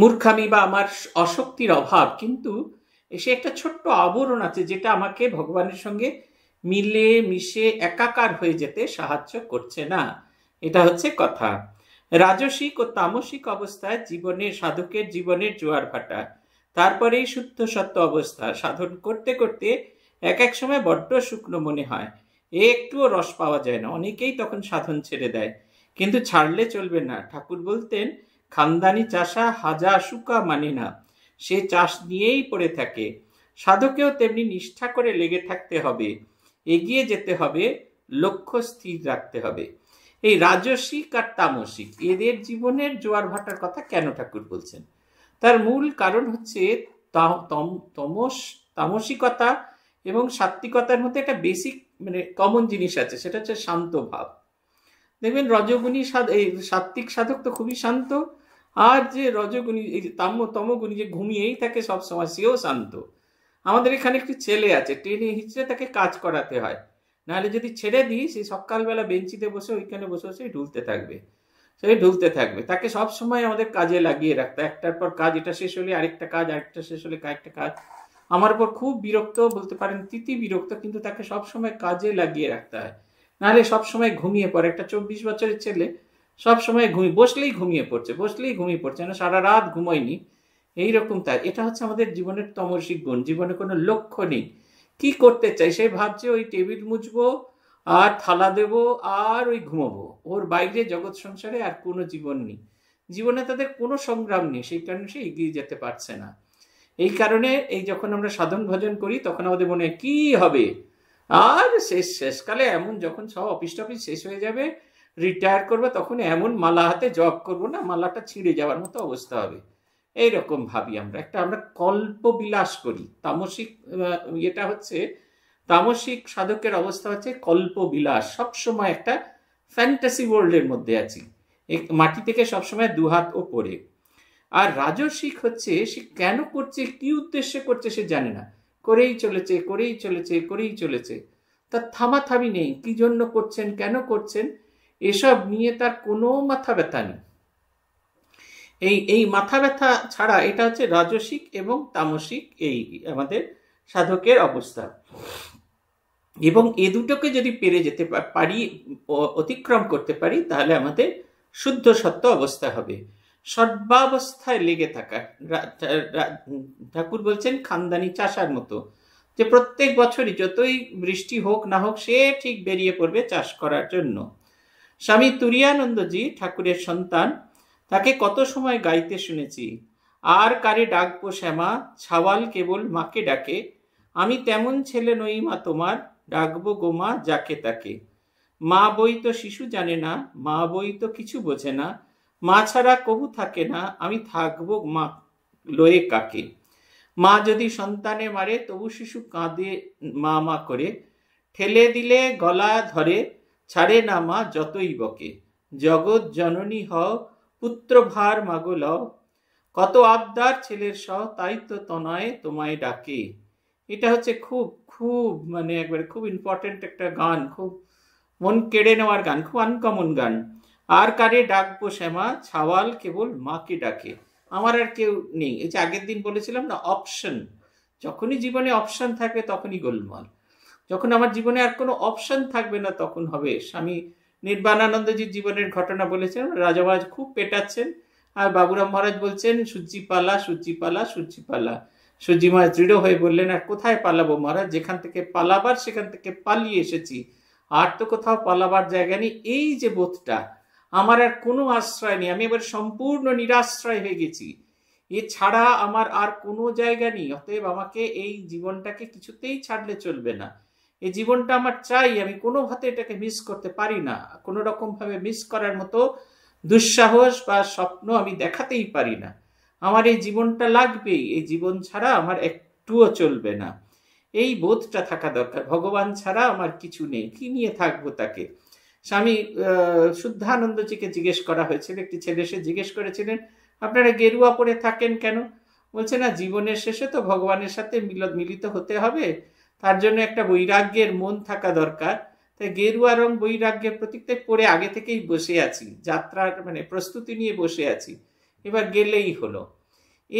মূর্খামি বা আমার অশক্তির অভাব কিন্তু সে একটা ছোট্ট আবরণ আছে যেটা আমাকে ভগবানের সঙ্গে মিলে মিশে একাকার হয়ে যেতে সাহায্য করছে না এটা হচ্ছে কথা রাজসিক ও তামসিক অবস্থায় জীবনে সাধকের জীবনের জোয়ার ভাটা তারপরেই শুদ্ধ সত্য অবস্থা সাধন করতে করতে এক এক সময় বড্ড শুকনো মনে হয় এ একটুও রস পাওয়া যায় না অনেকেই তখন সাধন ছেড়ে দেয় কিন্তু ছাড়লে চলবে না ঠাকুর বলতেন খানদানি চাষা হাজা শুকা মানে না সে চাষ নিয়েই পড়ে থাকে সাধকেও তেমনি নিষ্ঠা করে লেগে থাকতে হবে এগিয়ে যেতে হবে লক্ষ্য স্থির রাখতে হবে এই রাজসিক আর তামসিক এদের জীবনের জোয়ার ভাটার কথা কেন ঠাকুর বলছেন তার মূল কারণ হচ্ছে তমস তামসিকতা এবং সাত্বিকতার মধ্যে একটা বেসিক মানে কমন জিনিস আছে সেটা হচ্ছে শান্ত ভাব দেখবেন রজগুণী এই সাত্বিক সাধক তো খুবই শান্ত আর যে রজগুণী এই যে তাম্য তমগুণী যে ঘুমিয়েই থাকে সবসময় সেও শান্ত আমাদের এখানে একটি ছেলে আছে ট্রেনে হিচড়ে তাকে কাজ করাতে হয় নাহলে যদি ছেড়ে দিই সে সকালবেলা বেঞ্চিতে বসে ওইখানে বসে বসে ঢুলতে থাকবে সে ঢুলতে থাকবে তাকে সব সময় আমাদের কাজে লাগিয়ে রাখতে একটার পর কাজ এটা শেষ হলে আরেকটা কাজ আরেকটা শেষ হলে কয়েকটা কাজ আমার উপর খুব বিরক্ত বলতে পারেন তিতি বিরক্ত কিন্তু তাকে সব সময় কাজে লাগিয়ে রাখতে হয় নাহলে সব সময় ঘুমিয়ে পড়ে একটা চব্বিশ বছরের ছেলে সব সময় ঘুমিয়ে বসলেই ঘুমিয়ে পড়ছে বসলেই ঘুমিয়ে পড়ছে না সারা রাত ঘুমোয়নি রকম তার এটা হচ্ছে আমাদের জীবনের তমসিক গুণ জীবনে কোনো লক্ষ্য নেই কি করতে চাই সে ভাবছে ওই টেবিল মুছবো আর থালা দেব আর ওই ঘুমাবো ওর বাইরে জগৎ সংসারে আর কোনো জীবন নেই জীবনে তাদের কোনো সংগ্রাম নেই সেই কারণে সে এগিয়ে যেতে পারছে না এই কারণে এই যখন আমরা সাধন ভজন করি তখন আমাদের মনে কি হবে আর শেষ শেষকালে এমন যখন সব অফিস টফিস শেষ হয়ে যাবে রিটায়ার করবে তখন এমন মালা হাতে জব করবো না মালাটা ছিঁড়ে যাওয়ার মতো অবস্থা হবে এইরকম ভাবি আমরা একটা আমরা কল্প বিলাস করি তামসিক এটা হচ্ছে তামসিক সাধকের অবস্থা হচ্ছে কল্প বিলাস সবসময় একটা ফ্যান্টাসি ওয়ার্ল্ডের মধ্যে আছি মাটি থেকে সবসময় দুহাত ওপরে আর রাজস্বিক হচ্ছে সে কেন করছে কি উদ্দেশ্যে করছে সে জানে না করেই চলেছে করেই চলেছে করেই চলেছে তার থামাথামি নেই কি জন্য করছেন কেন করছেন এসব নিয়ে তার কোনো মাথা ব্যথা নেই এই এই মাথা ব্যথা ছাড়া এটা হচ্ছে রাজসিক এবং তামসিক এই আমাদের সাধকের অবস্থা এবং এ দুটোকে যদি পেরে যেতে পারি অতিক্রম করতে পারি তাহলে আমাদের শুদ্ধ সত্য অবস্থা হবে সর্বাবস্থায় লেগে থাকা ঠাকুর বলছেন খানদানি চাষার মতো যে প্রত্যেক বছরই যতই বৃষ্টি হোক না হোক সে ঠিক বেরিয়ে পড়বে চাষ করার জন্য স্বামী তুরিয়ানন্দজি ঠাকুরের সন্তান তাকে কত সময় গাইতে শুনেছি আর কারে ডাকবো শ্যামা ছাওয়াল কেবল মাকে ডাকে আমি তেমন ছেলে নই মা তোমার ডাকবো গোমা যাকে তাকে মা বই তো শিশু জানে না মা বই তো কিছু বোঝে না মা ছাড়া কবু থাকে না আমি থাকবো মা লয়ে কাকে মা যদি সন্তানে মারে তবু শিশু কাঁদে মা মা করে ঠেলে দিলে গলা ধরে ছাড়ে না মা যতই বকে জগৎ জননী হও পুত্র ভার মাগো লও কত আবদার ছেলের স তাই তো তনায় তোমায় ডাকে এটা হচ্ছে খুব খুব মানে একবারে খুব ইম্পর্টেন্ট একটা গান খুব মন কেড়ে নেওয়ার গান খুব আনকমন গান আর কারে ডাকবো শ্যামা ছাওয়াল কেবল মাকে ডাকে আমার আর কেউ নেই এই যে আগের দিন বলেছিলাম না অপশন যখনই জীবনে অপশন থাকে তখনই গোলমাল যখন আমার জীবনে আর কোনো অপশন থাকবে না তখন হবে স্বামী নির্বাণানন্দজির জীবনের ঘটনা বলেছেন রাজা মহারাজ খুব পেটাচ্ছেন আর বাবুরাম মহারাজ বলছেন সূর্যি পালা সূর্যি পালা সূর্যি পালা সূর্যি মহারাজ দৃঢ় হয়ে বললেন আর কোথায় পালাবো মহারাজ যেখান থেকে পালাবার সেখান থেকে পালিয়ে এসেছি আর তো কোথাও পালাবার জায়গা নেই এই যে বোধটা আমার আর কোনো আশ্রয় নেই আমি এবার সম্পূর্ণ নিরাশ্রয় হয়ে গেছি এছাড়া আমার আর কোনো জায়গা নেই অতএব আমাকে এই জীবনটাকে কিছুতেই ছাড়লে চলবে না এই জীবনটা আমার চাই আমি কোনো কোনোভাবে এটাকে মিস করতে পারি না কোনো রকমভাবে মিস করার মতো দুঃসাহস বা স্বপ্ন আমি দেখাতেই পারি না আমার এই জীবনটা লাগবেই এই জীবন ছাড়া আমার একটুও চলবে না এই বোধটা থাকা দরকার ভগবান ছাড়া আমার কিছু নেই কি নিয়ে থাকবো তাকে স্বামী শুদ্ধানন্দজিকে জিজ্ঞেস করা হয়েছিল একটি ছেলে সে জিজ্ঞেস করেছিলেন আপনারা গেরুয়া পরে থাকেন কেন বলছে না জীবনের শেষে তো ভগবানের সাথে মিলত মিলিত হতে হবে তার জন্য একটা বৈরাগ্যের মন থাকা দরকার তাই গেরুয়া রং বৈরাগ্যের প্রতীকটাই পরে আগে থেকেই বসে আছি যাত্রার মানে প্রস্তুতি নিয়ে বসে আছি এবার গেলেই হলো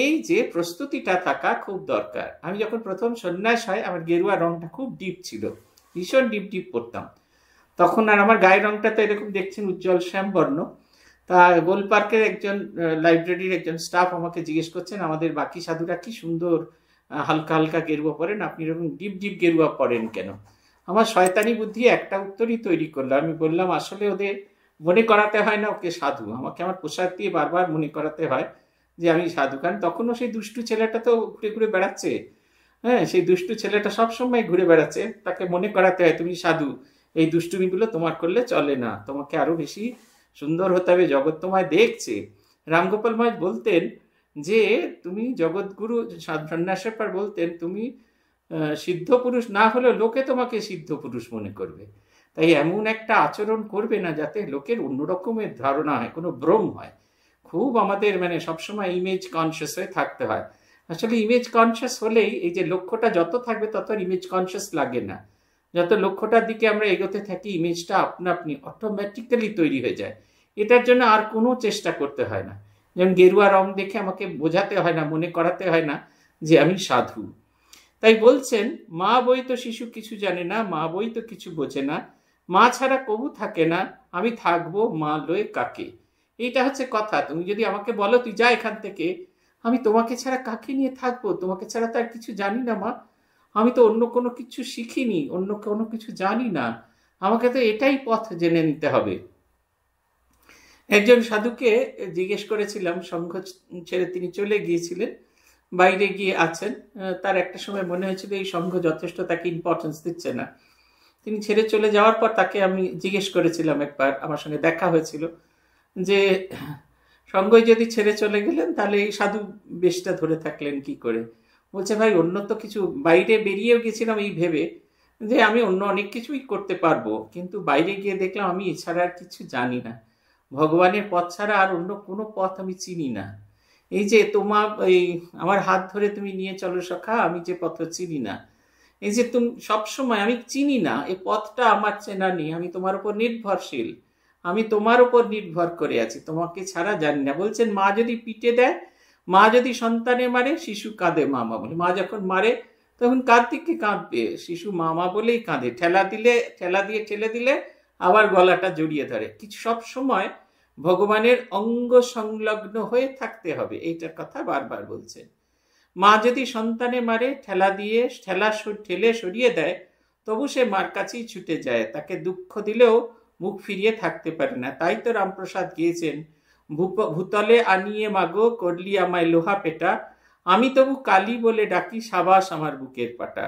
এই যে প্রস্তুতিটা থাকা খুব দরকার আমি যখন প্রথম সন্ন্যাস হয় আমার গেরুয়া রংটা খুব ডিপ ছিল ভীষণ ডিপ ডিপ পড়তাম তখন আর আমার গায়ের রংটা তো এরকম দেখছেন উজ্জ্বল শ্যাম বর্ণ তা গোল পার্কের একজন লাইব্রেরির একজন স্টাফ আমাকে জিজ্ঞেস করছেন আমাদের বাকি সাধুরা কি সুন্দর হালকা হালকা গেরুয়া পরেন আপনি এরকম ডিপ ডিপ গেরুয়া পরেন কেন আমার শয়তানি বুদ্ধি একটা উত্তরই তৈরি করলো আমি বললাম আসলে ওদের মনে করাতে হয় না ওকে সাধু আমাকে আমার পোশাক দিয়ে বারবার মনে করাতে হয় যে আমি সাধু কারণ তখনও সেই দুষ্টু ছেলেটা তো ঘুরে ঘুরে বেড়াচ্ছে হ্যাঁ সেই দুষ্টু ছেলেটা সবসময় ঘুরে বেড়াচ্ছে তাকে মনে করাতে হয় তুমি সাধু এই দুষ্টুমিগুলো তোমার করলে চলে না তোমাকে আরও বেশি সুন্দর হতে হবে জগৎ তোমায় দেখছে রামগোপাল মাছ বলতেন যে তুমি জগৎগুরু সন্ন্যাসেপার বলতেন তুমি সিদ্ধ পুরুষ না হলেও লোকে তোমাকে সিদ্ধ পুরুষ মনে করবে তাই এমন একটা আচরণ করবে না যাতে লোকের অন্যরকমের ধারণা হয় কোনো ভ্রম হয় খুব আমাদের মানে সবসময় ইমেজ কনসিয়াস হয়ে থাকতে হয় আসলে ইমেজ কনসিয়াস হলেই এই যে লক্ষ্যটা যত থাকবে তত ইমেজ কনসিয়াস লাগে না যত লক্ষ্যটার দিকে আমরা এগোতে থাকি ইমেজটা আপনা আপনি অটোমেটিক্যালি তৈরি হয়ে যায় এটার জন্য আর কোনো চেষ্টা করতে হয় না যেমন গেরুয়া রং দেখে আমাকে বোঝাতে হয় না মনে করাতে হয় না যে আমি সাধু তাই বলছেন মা বই তো শিশু কিছু জানে না মা বই তো কিছু বোঝে না মা ছাড়া কবু থাকে না আমি থাকবো মা লয়ে কাকে এইটা হচ্ছে কথা তুমি যদি আমাকে বলো তুই যা এখান থেকে আমি তোমাকে ছাড়া কাকে নিয়ে থাকবো তোমাকে ছাড়া তো আর কিছু জানি না মা আমি তো অন্য কোনো কিছু শিখিনি অন্য কোনো কিছু জানি না আমাকে তো এটাই পথ জেনে নিতে হবে একজন সাধুকে জিজ্ঞেস করেছিলাম সংঘ ছেড়ে তিনি চলে গিয়েছিলেন বাইরে গিয়ে আছেন তার একটা সময় মনে হয়েছিল এই সংঘ যথেষ্ট তাকে ইম্পর্টেন্স দিচ্ছে না তিনি ছেড়ে চলে যাওয়ার পর তাকে আমি জিজ্ঞেস করেছিলাম একবার আমার সঙ্গে দেখা হয়েছিল যে সঙ্গে যদি ছেড়ে চলে গেলেন তাহলে এই সাধু বেশটা ধরে থাকলেন কি করে বলছে ভাই অন্য তো কিছু বাইরে বেরিয়েও গেছিলাম এই ভেবে যে আমি অন্য অনেক কিছুই করতে পারবো কিন্তু বাইরে গিয়ে দেখলাম আমি এছাড়া আর কিছু জানি না ভগবানের পথ ছাড়া আর অন্য কোনো পথ আমি চিনি না এই যে তোমার এই আমার হাত ধরে তুমি নিয়ে চলো সখা আমি যে পথ চিনি না এই যে তুমি সবসময় আমি চিনি না এই পথটা আমার চেনা নেই আমি তোমার উপর নির্ভরশীল আমি তোমার উপর নির্ভর করে আছি তোমাকে ছাড়া জানি না বলছেন মা যদি পিটে দেয় মা যদি সন্তানে মারে শিশু কাঁদে মামা বলে মা যখন মারে তখন কার্তিককে কাঁদবে শিশু মামা বলেই কাঁদে ঠেলা দিলে ঠেলা দিয়ে ঠেলে দিলে আবার গলাটা জড়িয়ে ধরে কিছু সব সময় ভগবানের অঙ্গ সংলগ্ন হয়ে থাকতে হবে এইটার কথা বারবার বলছেন মা যদি সন্তানে মারে ঠেলা দিয়ে ঠেলা ঠেলে সরিয়ে দেয় তবু সে মার কাছেই ছুটে যায় তাকে দুঃখ দিলেও মুখ ফিরিয়ে থাকতে পারে না তাই তো রামপ্রসাদ গিয়েছেন ভূতলে আনিয়ে মাগো করলি আমায় লোহা পেটা আমি তবু কালী বলে ডাকি সাবাস আমার বুকের পাটা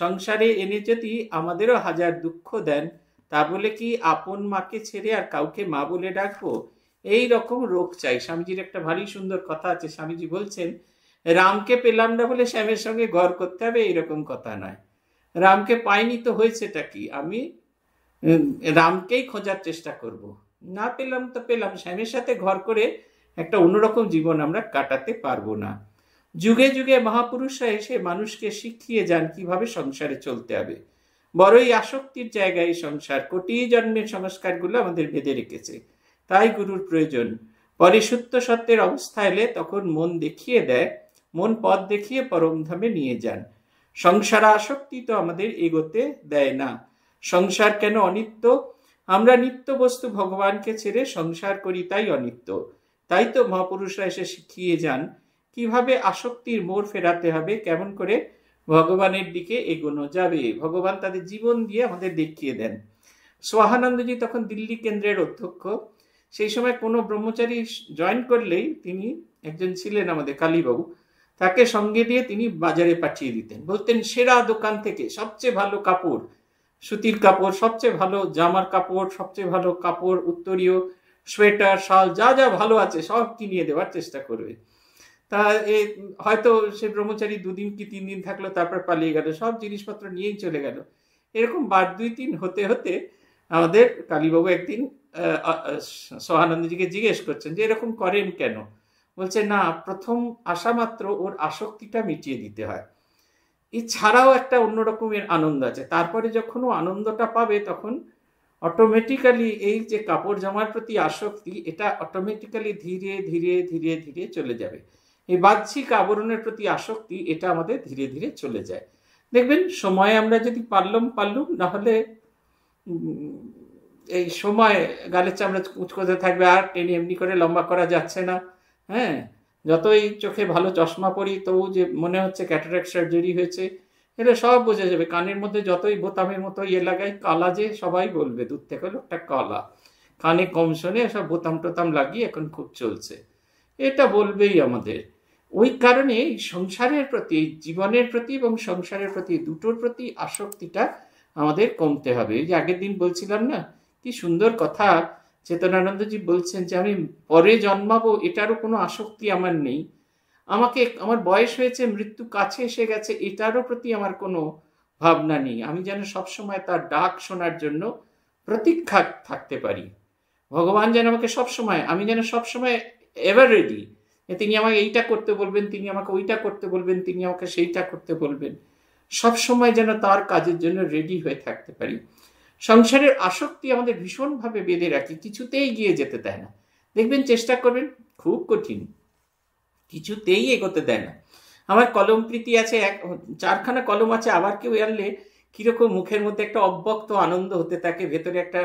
সংসারে এনে যদি আমাদেরও হাজার দুঃখ দেন তা বলে কি আপন মাকে ছেড়ে আর কাউকে মা বলে ডাকবো এই রকম রোগ চাই স্বামীজির একটা ভারী সুন্দর কথা আছে স্বামীজি বলছেন রামকে পেলাম না বলে শ্যামের সঙ্গে ঘর করতে হবে এইরকম কথা নয় রামকে পাইনি তো হয়েছেটা কি আমি রামকেই খোঁজার চেষ্টা করব। না পেলাম তো পেলাম শ্যামের সাথে ঘর করে একটা অন্যরকম জীবন আমরা কাটাতে পারবো না যুগে যুগে মহাপুরুষরা এসে মানুষকে শিখিয়ে যান কিভাবে সংসারে চলতে হবে বড়ই আসক্তির জায়গায় সংসার কোটি জন্মের সংস্কারগুলো আমাদের বেঁধে রেখেছে তাই গুরুর প্রয়োজন পরে সত্য সত্যের অবস্থা এলে তখন মন দেখিয়ে দেয় মন পথ দেখিয়ে পরমধামে নিয়ে যান সংসার আসক্তি তো আমাদের এগোতে দেয় না সংসার কেন অনিত্য আমরা নিত্য বস্তু ভগবানকে ছেড়ে সংসার করি তাই অনিত্য তাই তো মহাপুরুষরা এসে শিখিয়ে যান কিভাবে আসক্তির মোড় ফেরাতে হবে কেমন করে ভগবানের দিকে এগোনো যাবে ভগবান তাদের জীবন দিয়ে আমাদের দেখিয়ে দেন সোহানন্দজি তখন দিল্লি কেন্দ্রের অধ্যক্ষ সেই সময় কোনো ব্রহ্মচারী জয়েন করলেই তিনি একজন ছিলেন আমাদের কালীবাবু তাকে সঙ্গে দিয়ে তিনি বাজারে পাঠিয়ে দিতেন বলতেন সেরা দোকান থেকে সবচেয়ে ভালো কাপড় সুতির কাপড় সবচেয়ে ভালো জামার কাপড় সবচেয়ে ভালো কাপড় উত্তরীয় সোয়েটার শাল যা যা ভালো আছে সব কিনিয়ে দেওয়ার চেষ্টা করবে তা এ হয়তো সে ব্রহ্মচারী দুদিন কি তিন দিন থাকলো তারপর পালিয়ে গেল সব জিনিসপত্র নিয়েই চলে গেল এরকম বার দুই তিন হতে হতে আমাদের কালীবাবু একদিন সহানন্দজিকে জিজ্ঞেস করছেন যে এরকম করেন কেন বলছে না প্রথম আসা মাত্র ওর আসক্তিটা মিটিয়ে দিতে হয় এছাড়াও একটা অন্যরকমের আনন্দ আছে তারপরে যখন ও আনন্দটা পাবে তখন অটোমেটিক্যালি এই যে কাপড় জামার প্রতি আসক্তি এটা অটোমেটিক্যালি ধীরে ধীরে ধীরে ধীরে চলে যাবে এই বাহ্যিক আবরণের প্রতি আসক্তি এটা আমাদের ধীরে ধীরে চলে যায় দেখবেন সময় আমরা যদি পারলুম পারলুম নাহলে এই সময় গালের চামড়া কুচকোতে থাকবে আর টেনে এমনি করে লম্বা করা যাচ্ছে না হ্যাঁ যতই চোখে ভালো চশমা পরি তবু যে মনে হচ্ছে ক্যাটারেক সার্জারি হয়েছে এটা সব বোঝা যাবে কানের মধ্যে যতই বোতামের মতো ইয়ে লাগাই কালা যে সবাই বলবে দূর থেকে লোকটা কালা কানে কম শোনে সব বোতাম টোতাম লাগিয়ে এখন খুব চলছে এটা বলবেই আমাদের ওই কারণে সংসারের প্রতি জীবনের প্রতি এবং সংসারের প্রতি দুটোর প্রতি আসক্তিটা আমাদের কমতে হবে এই যে আগের দিন বলছিলাম না কি সুন্দর কথা চেতনানন্দজি বলছেন যে আমি পরে জন্মাবো এটারও কোনো আসক্তি আমার নেই আমাকে আমার বয়স হয়েছে মৃত্যু কাছে এসে গেছে এটারও প্রতি আমার কোনো ভাবনা নেই আমি যেন সবসময় তার ডাক শোনার জন্য প্রতীক্ষা থাকতে পারি ভগবান যেন আমাকে সবসময় আমি যেন সবসময় এভার রেডি তিনি আমাকে এইটা করতে বলবেন তিনি আমাকে ওইটা করতে বলবেন তিনি আমাকে সেইটা করতে বলবেন সব সময় যেন তার কাজের জন্য রেডি হয়ে থাকতে পারি সংসারের আসক্তি আমাদের ভীষণভাবে বেঁধে রাখে কিছুতেই গিয়ে যেতে দেয় না দেখবেন চেষ্টা করবেন খুব কঠিন কিছুতেই এগোতে দেয় না আমার কলম প্রীতি আছে এক চারখানা কলম আছে আবার কেউ আনলে কিরকম মুখের মধ্যে একটা অব্যক্ত আনন্দ হতে থাকে ভেতরে একটা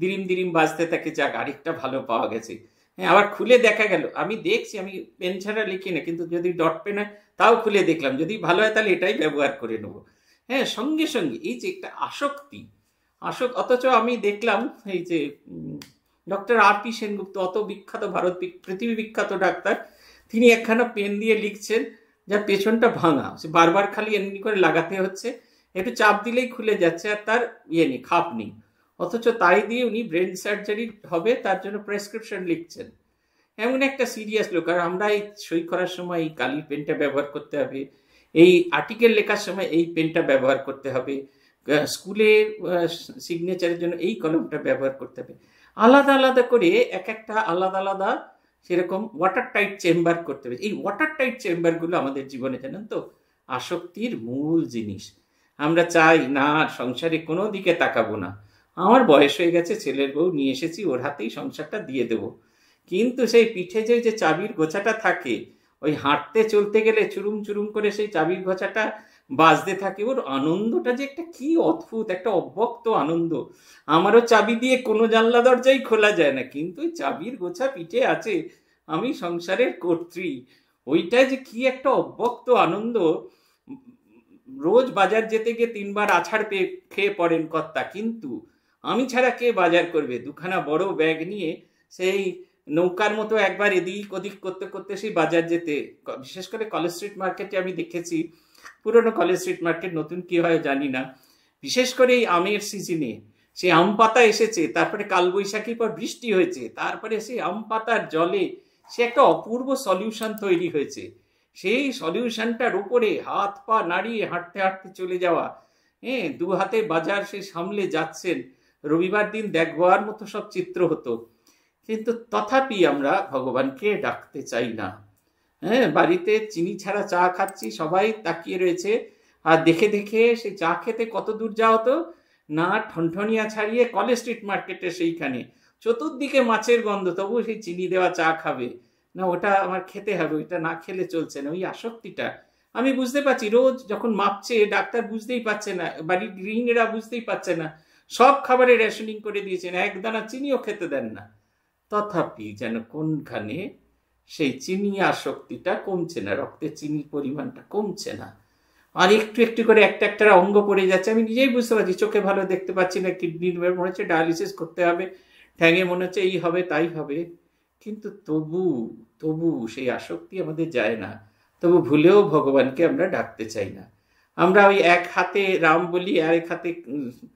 দিরিম দিরিম বাজতে থাকে যাক আরেকটা ভালো পাওয়া গেছে হ্যাঁ আবার খুলে দেখা গেল আমি দেখছি আমি পেন ছাড়া লিখি না কিন্তু যদি ডট পেন হয় তাও খুলে দেখলাম যদি ভালো হয় তাহলে এটাই ব্যবহার করে নেব হ্যাঁ সঙ্গে সঙ্গে এই যে একটা আসক্তি আসক অথচ আমি দেখলাম এই যে ডক্টর আর পি সেনগুপ্ত অত বিখ্যাত ভারত পৃথিবী বিখ্যাত ডাক্তার তিনি একখানা পেন দিয়ে লিখছেন যার পেছনটা ভাঙা সে বারবার খালি এমনি করে লাগাতে হচ্ছে একটু চাপ দিলেই খুলে যাচ্ছে আর তার ইয়ে নেই খাপ নেই অথচ তাই দিয়ে উনি ব্রেন সার্জারি হবে তার জন্য প্রেসক্রিপশন লিখছেন এমন একটা সিরিয়াস লোক আর আমরা এই সই করার সময় এই কালি পেনটা ব্যবহার করতে হবে এই আর্টিকেল লেখার সময় এই পেনটা ব্যবহার করতে হবে স্কুলের সিগনেচারের জন্য এই কলমটা ব্যবহার করতে হবে আলাদা আলাদা করে এক একটা আলাদা আলাদা সেরকম ওয়াটার টাইট চেম্বার করতে হবে এই ওয়াটার টাইট চেম্বারগুলো আমাদের জীবনে জানেন তো আসক্তির মূল জিনিস আমরা চাই না সংসারে কোনো দিকে তাকাবো না আমার বয়স হয়ে গেছে ছেলের বউ নিয়ে এসেছি ওর হাতেই সংসারটা দিয়ে দেব কিন্তু সেই পিঠে যে যে চাবির গোছাটা থাকে ওই হাঁটতে চলতে গেলে চুরুম চুরুম করে সেই চাবির গোছাটা বাজতে থাকে ওর আনন্দটা যে একটা কি অদ্ভুত একটা অব্যক্ত আনন্দ আমারও চাবি দিয়ে কোনো জানলা দরজাই খোলা যায় না কিন্তু ওই চাবির গোছা পিঠে আছে আমি সংসারের কর্ত্রী ওইটা যে কি একটা অব্যক্ত আনন্দ রোজ বাজার যেতে গিয়ে তিনবার আছাড় পেয়ে খেয়ে পড়েন কর্তা কিন্তু আমি ছাড়া কে বাজার করবে দুখানা বড় ব্যাগ নিয়ে সেই নৌকার মতো একবার এদিক ওদিক করতে করতে সেই বাজার যেতে বিশেষ করে কলেজ স্ট্রিট মার্কেটে আমি দেখেছি পুরনো কলেজ স্ট্রিট মার্কেট নতুন কি হয় জানি না বিশেষ করে এই আমের সিজনে সেই আম পাতা এসেছে তারপরে কালবৈশাখীর পর বৃষ্টি হয়েছে তারপরে সেই আম পাতার জলে সে একটা অপূর্ব সলিউশন তৈরি হয়েছে সেই সলিউশনটার উপরে হাত পা নাড়িয়ে হাঁটতে হাঁটতে চলে যাওয়া হ্যাঁ দু হাতে বাজার সে সামলে যাচ্ছেন রবিবার দিন দেখবার মতো সব চিত্র হতো কিন্তু তথাপি আমরা ভগবানকে ডাকতে চাই না হ্যাঁ বাড়িতে চিনি ছাড়া চা খাচ্ছি সবাই তাকিয়ে রয়েছে আর দেখে দেখে সেই চা খেতে কত দূর যা হতো না ঠনঠনিয়া ছাড়িয়ে কলেজ স্ট্রিট মার্কেটে সেইখানে চতুর্দিকে মাছের গন্ধ তবু সেই চিনি দেওয়া চা খাবে না ওটা আমার খেতে হবে ওইটা না খেলে চলছে না ওই আসক্তিটা আমি বুঝতে পারছি রোজ যখন মাপছে ডাক্তার বুঝতেই পারছে না বাড়ির গৃহিণীরা বুঝতেই পারছে না সব খাবারে রেশনিং করে দিয়েছেন একদানা চিনিও খেতে দেন না তথাপি যেন কোনখানে সেই চিনি আসক্তিটা কমছে না রক্তে চিনির পরিমাণটা কমছে না আর একটু একটু করে একটা একটা অঙ্গ পড়ে যাচ্ছে আমি নিজেই বুঝতে পারছি চোখে ভালো দেখতে পাচ্ছি না কিডনির মনে হচ্ছে ডায়ালিসিস করতে হবে ঠ্যাঙে মনে হচ্ছে এই হবে তাই হবে কিন্তু তবু তবু সেই আসক্তি আমাদের যায় না তবু ভুলেও ভগবানকে আমরা ডাকতে চাই না আমরা ওই এক হাতে রাম বলি আর এক হাতে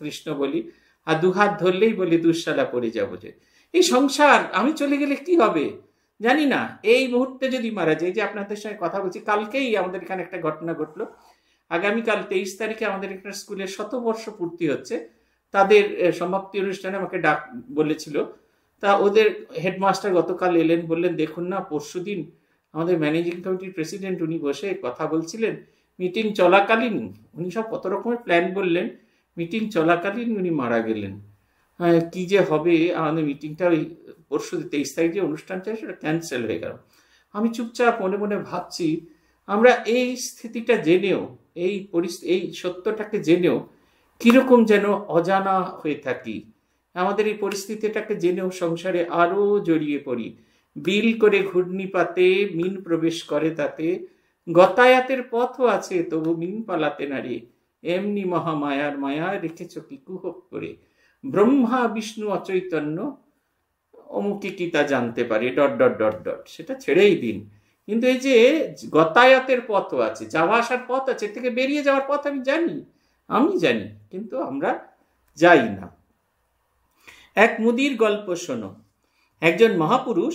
কৃষ্ণ বলি আর দু হাত ধরলেই বলি দুঃশালা পড়ে যাবো যে এই সংসার আমি চলে গেলে কি হবে জানি না এই মুহূর্তে যদি মারা যায় যে আপনাদের সঙ্গে কথা বলছি কালকেই আমাদের এখানে একটা ঘটনা ঘটলো আগামীকাল তেইশ তারিখে আমাদের এখানে স্কুলের শতবর্ষ পূর্তি হচ্ছে তাদের সমাপ্তি অনুষ্ঠানে আমাকে ডাক বলেছিল তা ওদের হেডমাস্টার গতকাল এলেন বললেন দেখুন না পরশু দিন আমাদের ম্যানেজিং কমিটির প্রেসিডেন্ট উনি বসে কথা বলছিলেন মিটিং চলাকালীন উনি সব কত রকমের প্ল্যান বললেন মিটিং চলাকালীন উনি মারা গেলেন হ্যাঁ কী যে হবে আমাদের মিটিংটা ওই পরশু তেইশ তারিখ যে অনুষ্ঠানটা সেটা ক্যান্সেল হয়ে গেল আমি চুপচাপ মনে মনে ভাবছি আমরা এই স্থিতিটা জেনেও এই পরিস্থিতি এই সত্যটাকে জেনেও কীরকম যেন অজানা হয়ে থাকি আমাদের এই পরিস্থিতিটাকে জেনেও সংসারে আরও জড়িয়ে পড়ি বিল করে ঘূর্ণিপাতে মিন প্রবেশ করে তাতে গতায়াতের পথও আছে তবু মিন পালাতে নারী এমনি মহামায়ার মায়া রেখেছ কি কুহক করে ব্রহ্মা বিষ্ণু অচৈতন্য অমুকে কি তা জানতে পারে ডট ডট ডট ডট সেটা ছেড়েই দিন কিন্তু এই যে গতায়াতের পথও আছে যাওয়া আসার পথ আছে থেকে বেরিয়ে যাওয়ার পথ আমি জানি আমি জানি কিন্তু আমরা যাই না এক মুদির গল্প শোনো একজন মহাপুরুষ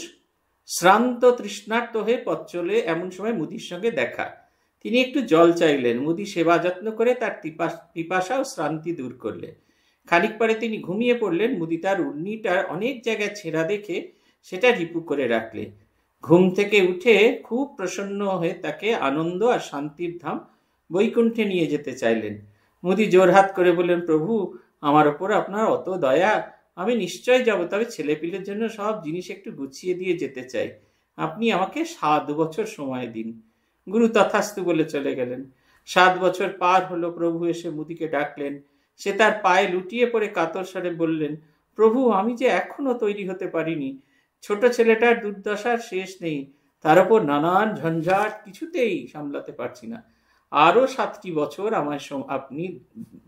শ্রান্ত তৃষ্ণার্ত হয়ে পথ চলে এমন সময় মুদির সঙ্গে দেখা তিনি একটু জল চাইলেন মুদি সেবা যত্ন করে তার পিপাসা ও শ্রান্তি দূর করলেন খানিক পরে তিনি ঘুমিয়ে পড়লেন মুদি তার উন্নিটার অনেক জায়গায় ছেঁড়া দেখে সেটা রিপু করে রাখলেন ঘুম থেকে উঠে খুব প্রসন্ন হয়ে তাকে আনন্দ আর শান্তির ধাম বৈকুণ্ঠে নিয়ে যেতে চাইলেন মুদি জোরহাত করে বললেন প্রভু আমার ওপর আপনার অত দয়া আমি নিশ্চয় যাব তবে ছেলেপিলের জন্য সব জিনিস একটু গুছিয়ে দিয়ে যেতে চাই আপনি আমাকে সাত বছর সময় দিন গুরু তথাস্তু বলে চলে গেলেন সাত বছর পার হলো প্রভু এসে মুদিকে ডাকলেন সে তার পায়ে লুটিয়ে পড়ে কাতর স্বরে বললেন প্রভু আমি যে এখনো তৈরি হতে পারিনি ছোট ছেলেটার দুর্দশার শেষ নেই তার ওপর নানান ঝঞ্ঝাট কিছুতেই সামলাতে পারছি না আরও সাতটি বছর আমায় আপনি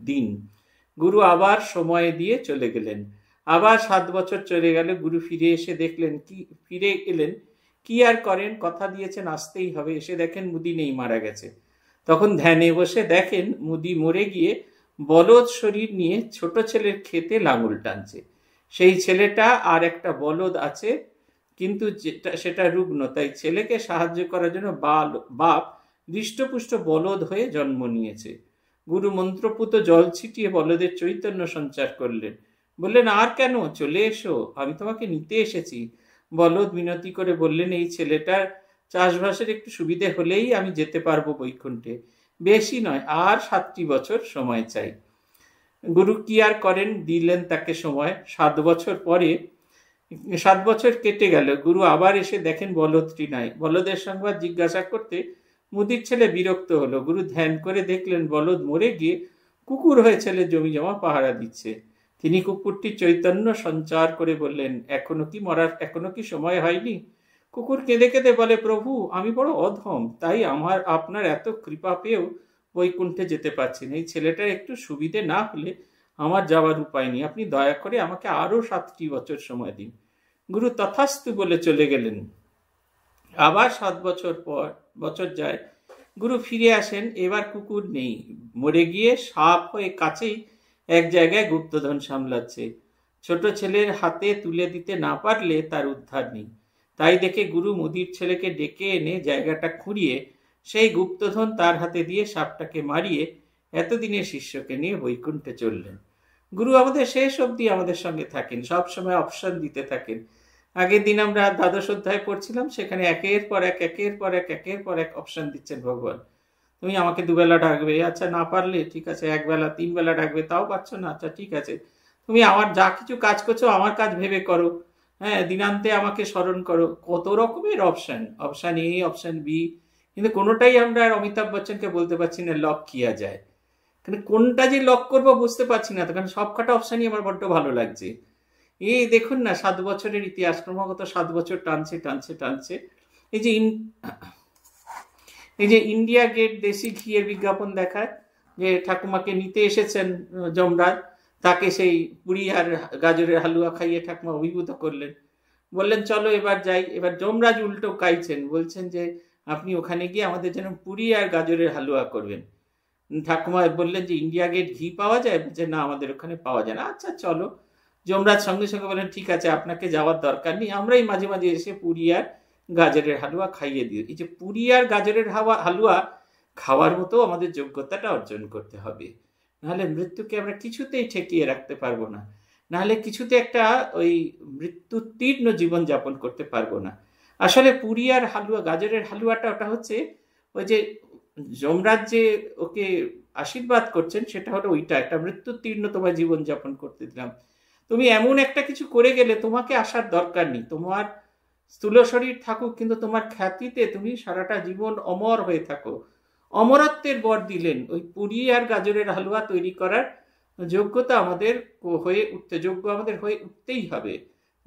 দিন গুরু আবার সময় দিয়ে চলে গেলেন আবার সাত বছর চলে গেলে গুরু ফিরে এসে দেখলেন কি ফিরে এলেন কি আর করেন কথা দিয়েছেন আসতেই হবে এসে দেখেন মুদি নেই মারা গেছে তখন ধ্যানে বসে দেখেন মুদি মরে গিয়ে বলদ শরীর নিয়ে ছোট ছেলের খেতে লাঙল টানছে সেই ছেলেটা আর একটা বলদ আছে কিন্তু যেটা সেটা রুগ্ন তাই ছেলেকে সাহায্য করার জন্য বাল বাপ হৃষ্টপুষ্ট বলদ হয়ে জন্ম নিয়েছে গুরু মন্ত্রপুত জল ছিটিয়ে বলদের চৈতন্য সঞ্চার করলেন বললেন আর কেন চলে এসো আমি তোমাকে নিতে এসেছি বলদ মিনতি করে বললেন এই ছেলেটার চাষবাসের একটু সুবিধে হলেই আমি যেতে পারবো বৈকুণ্ঠে বেশি নয় আর সাতটি বছর সময় চাই গুরু কি আর করেন দিলেন তাকে সময় সাত বছর পরে সাত বছর কেটে গেল গুরু আবার এসে দেখেন বলদটি নাই বলদের সংবাদ জিজ্ঞাসা করতে মুদির ছেলে বিরক্ত হলো গুরু ধ্যান করে দেখলেন বলদ মরে গিয়ে কুকুর হয়ে ছেলে জমি জমা পাহারা দিচ্ছে তিনি কুকুরটি চৈতন্য সঞ্চার করে বললেন এখনো কি মরার এখনো কি সময় হয়নি কুকুর কেঁদে কেঁদে বলে প্রভু আমি বড় অধম তাই আমার আপনার এত কৃপা পেয়েও বৈকুণ্ঠে যেতে পারছি না এই ছেলেটার একটু সুবিধে না হলে আমার যাওয়ার উপায় নেই আপনি দয়া করে আমাকে আরও সাতটি বছর সময় দিন গুরু তথাস্তু বলে চলে গেলেন আবার সাত বছর পর বছর যায় গুরু ফিরে আসেন এবার কুকুর নেই মরে গিয়ে সাপ হয়ে কাছেই এক জায়গায় গুপ্তধন সামলাচ্ছে ছোট ছেলের হাতে তুলে দিতে না পারলে তার উদ্ধার নেই তাই দেখে গুরু মুদির ছেলেকে ডেকে এনে জায়গাটা খুঁড়িয়ে সেই গুপ্তধন তার হাতে দিয়ে সাপটাকে মারিয়ে এতদিনের শিষ্যকে নিয়ে বৈকুণ্ঠে চললেন গুরু আমাদের শেষ অবধি আমাদের সঙ্গে থাকেন সব সময় অপশন দিতে থাকেন আগের দিন আমরা দ্বাদশ অধ্যায় পড়ছিলাম সেখানে একের পর এক একের পর এক একের পর এক অপশন দিচ্ছেন ভগবান তুমি আমাকে দুবেলা ডাকবে আচ্ছা না পারলে ঠিক আছে একবেলা তিনবেলা ডাকবে তাও পারছো না আচ্ছা ঠিক আছে তুমি আমার যা কিছু কাজ করছো আমার কাজ ভেবে করো হ্যাঁ দিনান্তে আমাকে স্মরণ করো কত রকমের option option A option B কিন্তু কোনোটাই আমরা আর অমিতাভ বচ্চনকে বলতে পারছি না লক কিয়া যায় কিন্তু কোনটা যে লক করবো বুঝতে পারছি না তো কারণ সব কটা অপশানই আমার বড্ড ভালো লাগছে এই দেখুন না সাত বছরের ইতিহাস ক্রমাগত সাত বছর টানছে টানছে টানছে এই যে ইন এই যে ইন্ডিয়া গেট দেশি ঘিয়ের বিজ্ঞাপন দেখায় যে ঠাকুমাকে নিতে এসেছেন যমরাজ তাকে সেই পুরি আর গাজরের হালুয়া খাইয়ে ঠাকুমা অভিভূত করলেন বললেন চলো এবার যাই এবার যমরাজ উল্টো কাইছেন বলছেন যে আপনি ওখানে গিয়ে আমাদের যেন পুরি আর গাজরের হালুয়া করবেন ঠাকুমা বললেন যে ইন্ডিয়া গেট ঘি পাওয়া যায় যে না আমাদের ওখানে পাওয়া যায় না আচ্ছা চলো যমরাজ সঙ্গে সঙ্গে বললেন ঠিক আছে আপনাকে যাওয়ার দরকার নেই আমরাই মাঝে মাঝে এসে পুরি আর গাজরের হালুয়া খাইয়ে দিও এই যে পুরী আর গাজরের হাওয়া হালুয়া খাওয়ার মতো আমাদের যোগ্যতাটা অর্জন করতে হবে নাহলে মৃত্যুকে আমরা কিছুতেই ঠেকিয়ে রাখতে পারবো না নাহলে কিছুতে একটা ওই মৃত্যুতীর্ণ জীবন যাপন করতে পারবো না আসলে পুরী আর হালুয়া গাজরের হালুয়াটা ওটা হচ্ছে ওই যে যমরাজ যে ওকে আশীর্বাদ করছেন সেটা হলো ওইটা একটা মৃত্যুতীর্ণ তোমার জীবনযাপন করতে দিলাম তুমি এমন একটা কিছু করে গেলে তোমাকে আসার দরকার নেই তোমার স্থূল শরীর থাকুক কিন্তু তোমার খ্যাতিতে তুমি সারাটা জীবন অমর হয়ে থাকো অমরত্বের বর দিলেন ওই পুরী আর গাজরের হালুয়া তৈরি করার যোগ্যতা আমাদের হয়ে উঠতে যোগ্য আমাদের হয়ে উঠতেই হবে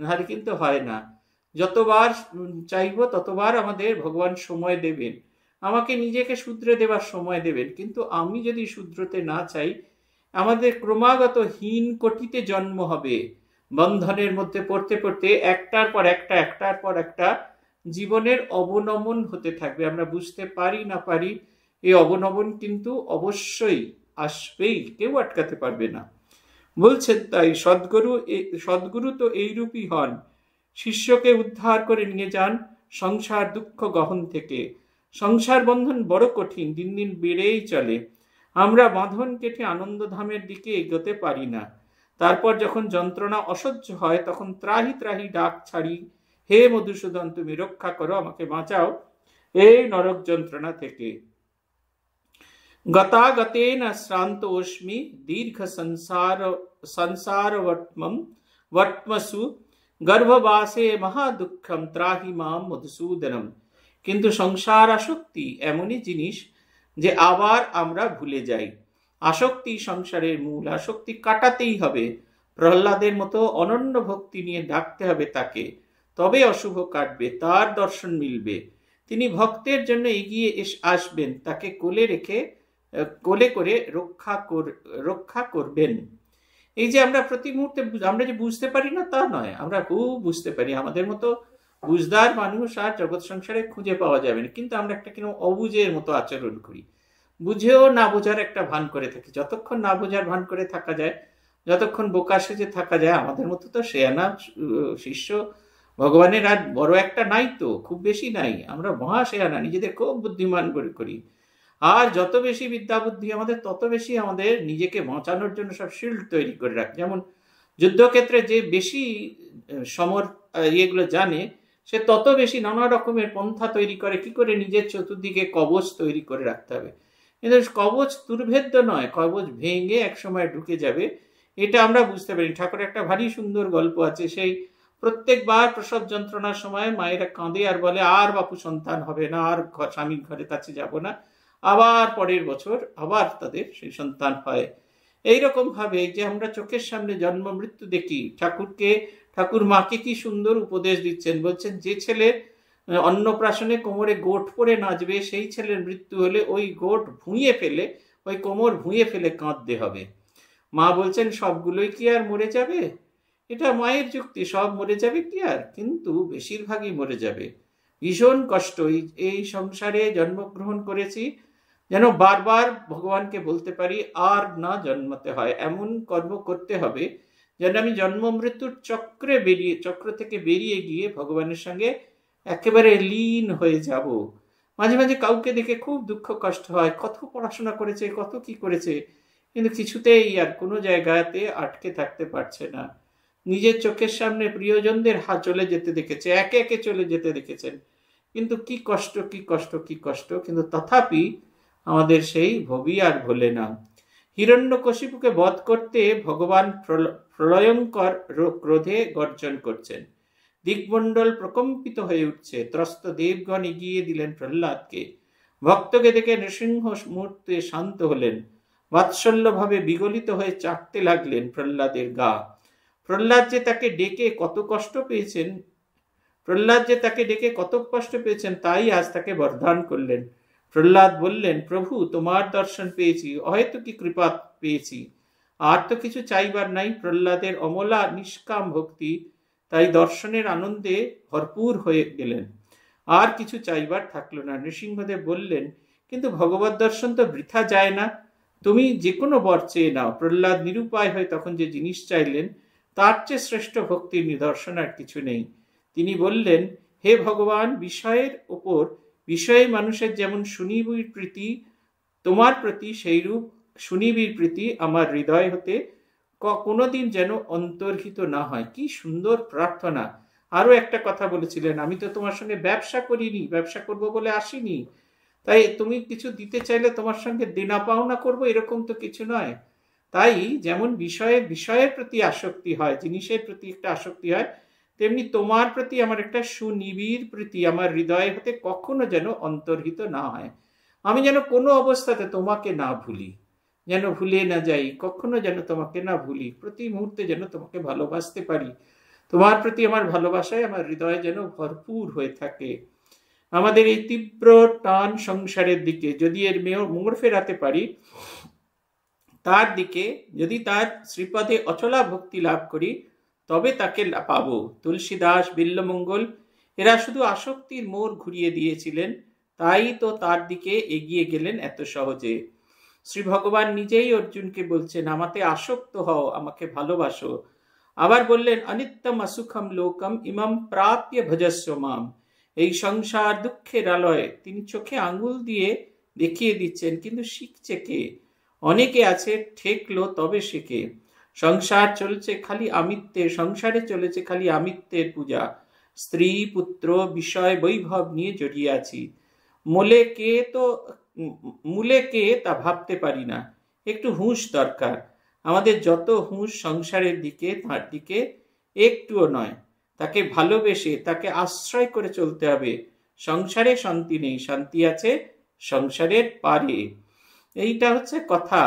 নাহলে কিন্তু হয় না যতবার চাইব ততবার আমাদের ভগবান সময় দেবেন আমাকে নিজেকে শুদ্রে দেবার সময় দেবেন কিন্তু আমি যদি শুদ্রতে না চাই আমাদের ক্রমাগত হীন কটিতে জন্ম হবে বন্ধনের মধ্যে পড়তে পড়তে একটার পর একটা একটার পর একটা জীবনের অবনমন হতে থাকবে আমরা বুঝতে পারি না পারি এই অবনমন কিন্তু অবশ্যই আসবেই কেউ আটকাতে পারবে না বলছেন তাই সদ্গুরু সদ্গুরু তো এইরূপই হন শিষ্যকে উদ্ধার করে নিয়ে যান সংসার দুঃখ গহন থেকে সংসার বন্ধন বড় কঠিন দিন দিন বেড়েই চলে আমরা বাঁধন কেটে আনন্দধামের দিকে এগোতে পারি না তারপর যখন যন্ত্রণা অসহ্য হয় তখন ত্রাহি ত্রাহি ডাক ছাড়ি হে মধুসূদন তুমি রক্ষা করো আমাকে বাঁচাও এই নরক যন্ত্রণা থেকে গতাগতেন শ্রান্ত অস্মি দীর্ঘ সংসার সংসারবট্মম বট্মসু গর্ভবাসে মহা দুঃখম ত্রাহি মাম মধুসূদনম কিন্তু সংসার আসক্তি এমনই জিনিস যে আবার আমরা ভুলে যাই আসক্তি সংসারের মূল আসক্তি কাটাতেই হবে প্রহ্লাদের মতো অনন্য ভক্তি নিয়ে ডাকতে হবে তাকে তবে অশুভ কাটবে তার দর্শন মিলবে তিনি ভক্তের জন্য এগিয়ে আসবেন তাকে কোলে রেখে কোলে করে রক্ষা কর রক্ষা করবেন এই যে আমরা প্রতি মুহূর্তে আমরা যে বুঝতে পারি না তা নয় আমরা খুব বুঝতে পারি আমাদের মতো বুঝদার মানুষ আর জগৎ সংসারে খুঁজে পাওয়া যাবে না কিন্তু আমরা একটা কিরকম অবুজের মতো আচরণ করি বুঝেও না বোঝার একটা ভান করে থাকি যতক্ষণ না বোঝার ভান করে থাকা যায় যতক্ষণ বোকা সেজে থাকা যায় আমাদের মতো তো শেয়ানা শিষ্য ভগবানের আর বড় একটা নাই তো খুব বেশি নাই আমরা মহা সেয়ানা নিজেদের খুব বুদ্ধিমান করে করি আর যত বেশি বিদ্যা বুদ্ধি আমাদের তত বেশি আমাদের নিজেকে বাঁচানোর জন্য সব শিল্ড তৈরি করে রাখে যেমন যুদ্ধক্ষেত্রে যে বেশি সমর ইয়েগুলো জানে সে তত বেশি নানা রকমের পন্থা তৈরি করে কি করে নিজের চতুর্দিকে কবচ তৈরি করে রাখতে হবে কিন্তু কবচ দুর্ভেদ্য নয় কবচ ভেঙে একসময় ঢুকে যাবে এটা আমরা বুঝতে পারি ঠাকুরের একটা ভারী সুন্দর গল্প আছে সেই প্রত্যেকবার প্রসব যন্ত্রণার সময় মায়েরা কাঁদে আর বলে আর বাপু সন্তান হবে না আর স্বামীর ঘরে কাছে যাব না আবার পরের বছর আবার তাদের সেই সন্তান হয় ভাবে যে আমরা চোখের সামনে জন্ম মৃত্যু দেখি ঠাকুরকে ঠাকুর মাকে কি সুন্দর উপদেশ দিচ্ছেন বলছেন যে ছেলের অন্নপ্রাশনে কোমরে গোট পরে নাচবে সেই ছেলের মৃত্যু হলে ওই গোট ভুঁয়ে ফেলে ওই কোমর ভুঁয়ে ফেলে কাঁদতে হবে মা বলছেন সবগুলোই কি আর মরে যাবে এটা মায়ের যুক্তি সব মরে যাবে কি আর কিন্তু বেশিরভাগই মরে যাবে ভীষণ কষ্ট এই সংসারে জন্মগ্রহণ করেছি যেন বারবার ভগবানকে বলতে পারি আর না জন্মাতে হয় এমন কর্ম করতে হবে যেন আমি জন্ম মৃত্যুর চক্রে বেরিয়ে চক্র থেকে বেরিয়ে গিয়ে ভগবানের সঙ্গে একেবারে লীন হয়ে যাব মাঝে মাঝে কাউকে দেখে খুব দুঃখ কষ্ট হয় কত পড়াশোনা করেছে কত কি করেছে কিন্তু কিছুতেই আর কোনো জায়গাতে আটকে থাকতে পারছে না নিজের চোখের সামনে প্রিয়জনদের হা চলে যেতে দেখেছে একে একে চলে যেতে দেখেছেন কিন্তু কি কষ্ট কি কষ্ট কি কষ্ট কিন্তু তথাপি আমাদের সেই ভবি আর ভোলে না হিরণ্যকশিপুকে বধ করতে ভগবান প্রলয়ঙ্কর ক্রোধে গর্জন করছেন দিকমণ্ডল প্রকম্পিত হয়ে উঠছে ত্রস্ত দেবগণ এগিয়ে দিলেন প্রহ্লাদকে ভক্তকে দেখে নৃসিংহ মুহূর্তে শান্ত হলেন বাৎসল্যভাবে বিগলিত হয়ে চাটতে লাগলেন প্রহ্লাদের গা প্রহ্লাদ যে তাকে ডেকে কত কষ্ট পেয়েছেন প্রহ্লাদ যে তাকে ডেকে কত কষ্ট পেয়েছেন তাই আজ তাকে বরদান করলেন প্রহ্লাদ বললেন প্রভু তোমার দর্শন পেয়েছি অহেতু কি কৃপা পেয়েছি আর তো কিছু চাইবার নাই প্রহ্লাদের অমলা নিষ্কাম ভক্তি তাই দর্শনের আনন্দে ভরপুর হয়ে গেলেন আর কিছু চাইবার থাকলো না নৃসিংহদেব বললেন কিন্তু ভগবত দর্শন তো বৃথা যায় না তুমি যে কোনো বর চেয়ে নাও প্রহ্লাদ নিরুপায় হয়ে তখন যে জিনিস চাইলেন তার চেয়ে শ্রেষ্ঠ ভক্তির নিদর্শন আর কিছু নেই তিনি বললেন হে ভগবান বিষয়ের ওপর বিষয়ে মানুষের যেমন শুনিবির প্রীতি তোমার প্রতি সেইরূপ শুনিবির প্রীতি আমার হৃদয় হতে কোনোদিন যেন অন্তর্হিত না হয় কি সুন্দর প্রার্থনা আরও একটা কথা বলেছিলেন আমি তো তোমার সঙ্গে ব্যবসা করিনি ব্যবসা করব বলে আসিনি তাই তুমি কিছু দিতে চাইলে তোমার সঙ্গে দেনা পাওনা করবো এরকম তো কিছু নয় তাই যেমন বিষয়ে বিষয়ের প্রতি আসক্তি হয় জিনিসের প্রতি একটা আসক্তি হয় তেমনি তোমার প্রতি আমার একটা সুনিবিড় প্রীতি আমার হৃদয় হতে কখনো যেন অন্তর্হিত না হয় আমি যেন কোনো অবস্থাতে তোমাকে না ভুলি যেন ভুলে না যাই কখনো যেন তোমাকে না ভুলি প্রতি মুহূর্তে যেন তোমাকে ভালোবাসতে পারি তোমার প্রতি আমার ভালোবাসায় আমার হৃদয় যেন ভরপুর হয়ে থাকে আমাদের এই তীব্র টান সংসারের দিকে যদি এর মেয়ে মোড় ফেরাতে পারি তার দিকে যদি তার শ্রীপদে অচলা ভক্তি লাভ করি তবে তাকে পাব তুলসীদাস বিল্লমঙ্গল এরা শুধু আসক্তির মোড় ঘুরিয়ে দিয়েছিলেন তাই তো তার দিকে এগিয়ে গেলেন এত সহজে শ্রী ভগবান নিজেই অর্জুনকে বলছেন আমাতে আসক্ত হও আমাকে ভালোবাসো আবার বললেন অনিত্যম অসুখম লোকম ইমাম প্রাপ্য ভজস্ব মাম এই সংসার দুঃখের আলয় তিনি চোখে আঙুল দিয়ে দেখিয়ে দিচ্ছেন কিন্তু শিখছে কে অনেকে আছে ঠেকলো তবে শেখে সংসার চলেছে খালি আমিত্যের সংসারে চলেছে খালি আমিত্বের পূজা স্ত্রী পুত্র বিষয় বৈভব নিয়ে জড়িয়ে আছি মোলে কে তো মূলে কে তা ভাবতে পারি না একটু হুঁশ দরকার আমাদের যত হুঁশ সংসারের দিকে তার দিকে একটুও নয় তাকে ভালোবেসে তাকে আশ্রয় করে চলতে হবে সংসারে শান্তি নেই শান্তি আছে সংসারের পারে এইটা হচ্ছে কথা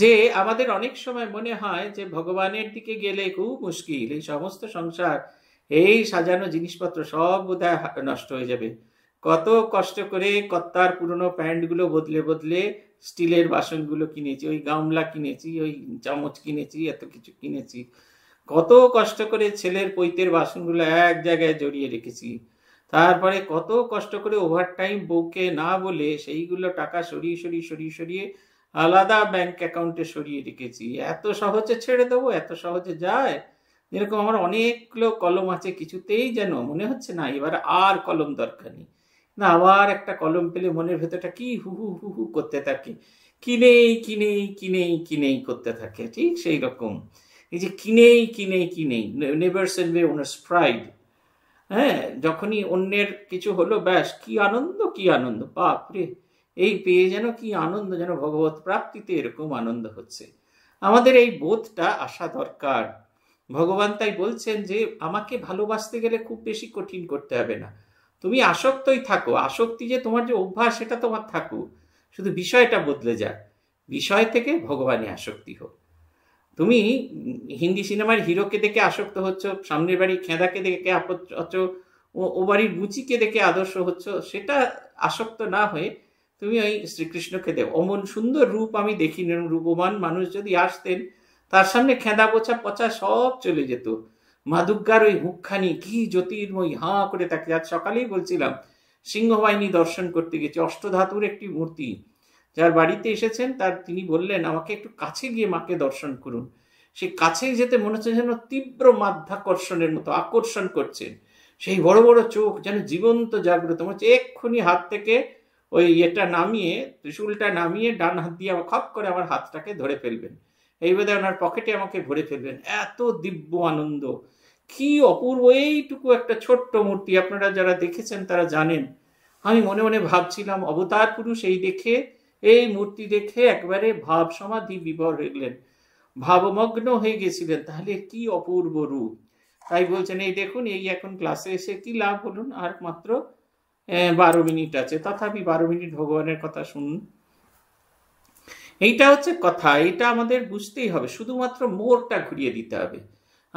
যে আমাদের অনেক সময় মনে হয় যে ভগবানের দিকে গেলে খুব মুশকিল এই সমস্ত সংসার এই সাজানো জিনিসপত্র সব বোধহয় নষ্ট হয়ে যাবে কত কষ্ট করে কত্তার পুরনো প্যান্টগুলো বদলে বদলে স্টিলের বাসনগুলো কিনেছি ওই গামলা কিনেছি ওই চামচ কিনেছি এত কিছু কিনেছি কত কষ্ট করে ছেলের পৈতের বাসনগুলো এক জায়গায় জড়িয়ে রেখেছি তারপরে কত কষ্ট করে ওভারটাইম বউকে না বলে সেইগুলো টাকা সরিয়ে সরিয়ে সরিয়ে সরিয়ে আলাদা ব্যাংক অ্যাকাউন্টে সরিয়ে রেখেছি এত সহজে ছেড়ে দেবো এত সহজে যায় যেরকম আমার অনেকগুলো কলম আছে কিছুতেই যেন মনে হচ্ছে না এবার আর কলম দরকার নেই না আবার একটা কলম পেলে মনের ভেতরটা কি হু হু হু হু করতে থাকে কিনেই কিনেই কিনেই কিনেই করতে থাকে ঠিক সেই রকম এই যে কিনেই কিনেই কিনেই নেভার সেলভে ওনার্স প্রাইড হ্যাঁ যখনই অন্যের কিছু হলো ব্যাস কি আনন্দ কি আনন্দ বাপরে এই পেয়ে যেন কি আনন্দ যেন ভগবত প্রাপ্তিতে এরকম আনন্দ হচ্ছে আমাদের এই বোধটা আসা দরকার ভগবান তাই বলছেন যে আমাকে ভালোবাসতে গেলে খুব বেশি কঠিন করতে হবে না তুমি আসক্তই থাকো আসক্তি যে তোমার যে অভ্যাস সেটা তোমার থাকুক শুধু বিষয়টা বদলে যাক বিষয় থেকে ভগবানই আসক্তি হোক তুমি হিন্দি সিনেমার হিরোকে দেখে আসক্ত হচ্ছ সামনের বাড়ি খেঁদাকে দেখে হচ্ছ ও বাড়ির রুচিকে দেখে আদর্শ হচ্ছ সেটা আসক্ত না হয়ে তুমি ওই শ্রীকৃষ্ণকে দেব অমন সুন্দর রূপ আমি দেখি রূপবান মানুষ যদি আসতেন তার সামনে খেঁদা পোছা পচা সব চলে যেত মাদুগ্গার ওই মুখখানি কি জ্যোতির্ময়ী হাঁ করে তাকে আজ সকালেই বলছিলাম সিংহবাহিনী দর্শন করতে গেছে অষ্টধাতুর একটি মূর্তি যার বাড়িতে এসেছেন তার তিনি বললেন আমাকে একটু কাছে গিয়ে মাকে দর্শন করুন সে কাছে যেতে মনে হচ্ছে যেন তীব্র মাধ্যাকর্ষণের মতো আকর্ষণ করছেন সেই বড় বড় চোখ যেন জীবন্ত জাগ্রত মনে হচ্ছে এক্ষুনি হাত থেকে ওই এটা নামিয়ে ত্রিশুলটা নামিয়ে ডান হাত দিয়ে আমার খপ করে আমার হাতটাকে ধরে ফেলবেন এই বোধহয় ওনার পকেটে আমাকে ভরে ফেলবেন এত দিব্য আনন্দ কি অপূর্ব এইটুকু একটা ছোট্ট মূর্তি আপনারা যারা দেখেছেন তারা জানেন আমি মনে মনে ভাবছিলাম অবতার পুরুষ এই দেখে এই মূর্তি দেখে একবারে ভাব সমাধি বিভর হইলেন ভাবমগ্ন হয়ে গেছিলেন তাহলে কি অপূর্ব রূপ তাই বলছেন এই দেখুন এই এখন ক্লাসে এসে কি লাভ বলুন আর মাত্র বারো মিনিট আছে তথাপি বারো মিনিট ভগবানের কথা শুনুন এইটা হচ্ছে কথা এটা আমাদের বুঝতেই হবে শুধুমাত্র মোরটা ঘুরিয়ে দিতে হবে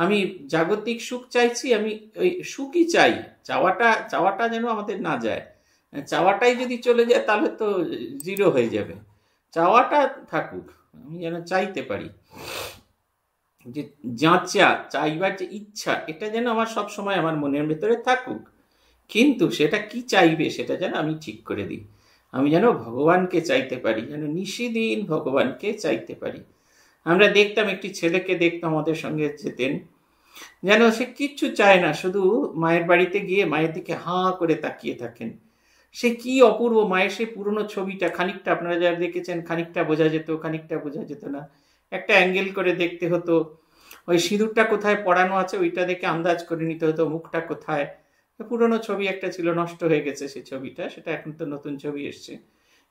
আমি জাগতিক সুখ চাইছি আমি ওই সুখই চাই চাওয়াটা চাওয়াটা যেন আমাদের না যায় চাওয়াটাই যদি চলে যায় তাহলে তো জিরো হয়ে যাবে চাওয়াটা থাকুক আমি যেন চাইতে পারি যে যাঁচা চাইবার যে ইচ্ছা এটা যেন আমার সব সময় আমার মনের ভেতরে থাকুক কিন্তু সেটা কি চাইবে সেটা যেন আমি ঠিক করে দিই আমি যেন ভগবানকে চাইতে পারি যেন নিশিদিন ভগবানকে চাইতে পারি আমরা দেখতাম একটি ছেলেকে দেখতাম আমাদের সঙ্গে যেতেন যেন সে কিচ্ছু চায় না শুধু মায়ের বাড়িতে গিয়ে মায়ের দিকে হাঁ করে তাকিয়ে থাকেন সে কি অপূর্ব মায়ের সেই পুরনো ছবিটা খানিকটা আপনারা যারা দেখেছেন খানিকটা বোঝা যেত খানিকটা বোঝা যেত না একটা অ্যাঙ্গেল করে দেখতে হতো ওই সিঁদুরটা কোথায় পড়ানো আছে ওইটা দেখে আন্দাজ করে নিতে হতো মুখটা কোথায় পুরনো ছবি একটা ছিল নষ্ট হয়ে গেছে সেই ছবিটা সেটা এখন তো নতুন ছবি এসছে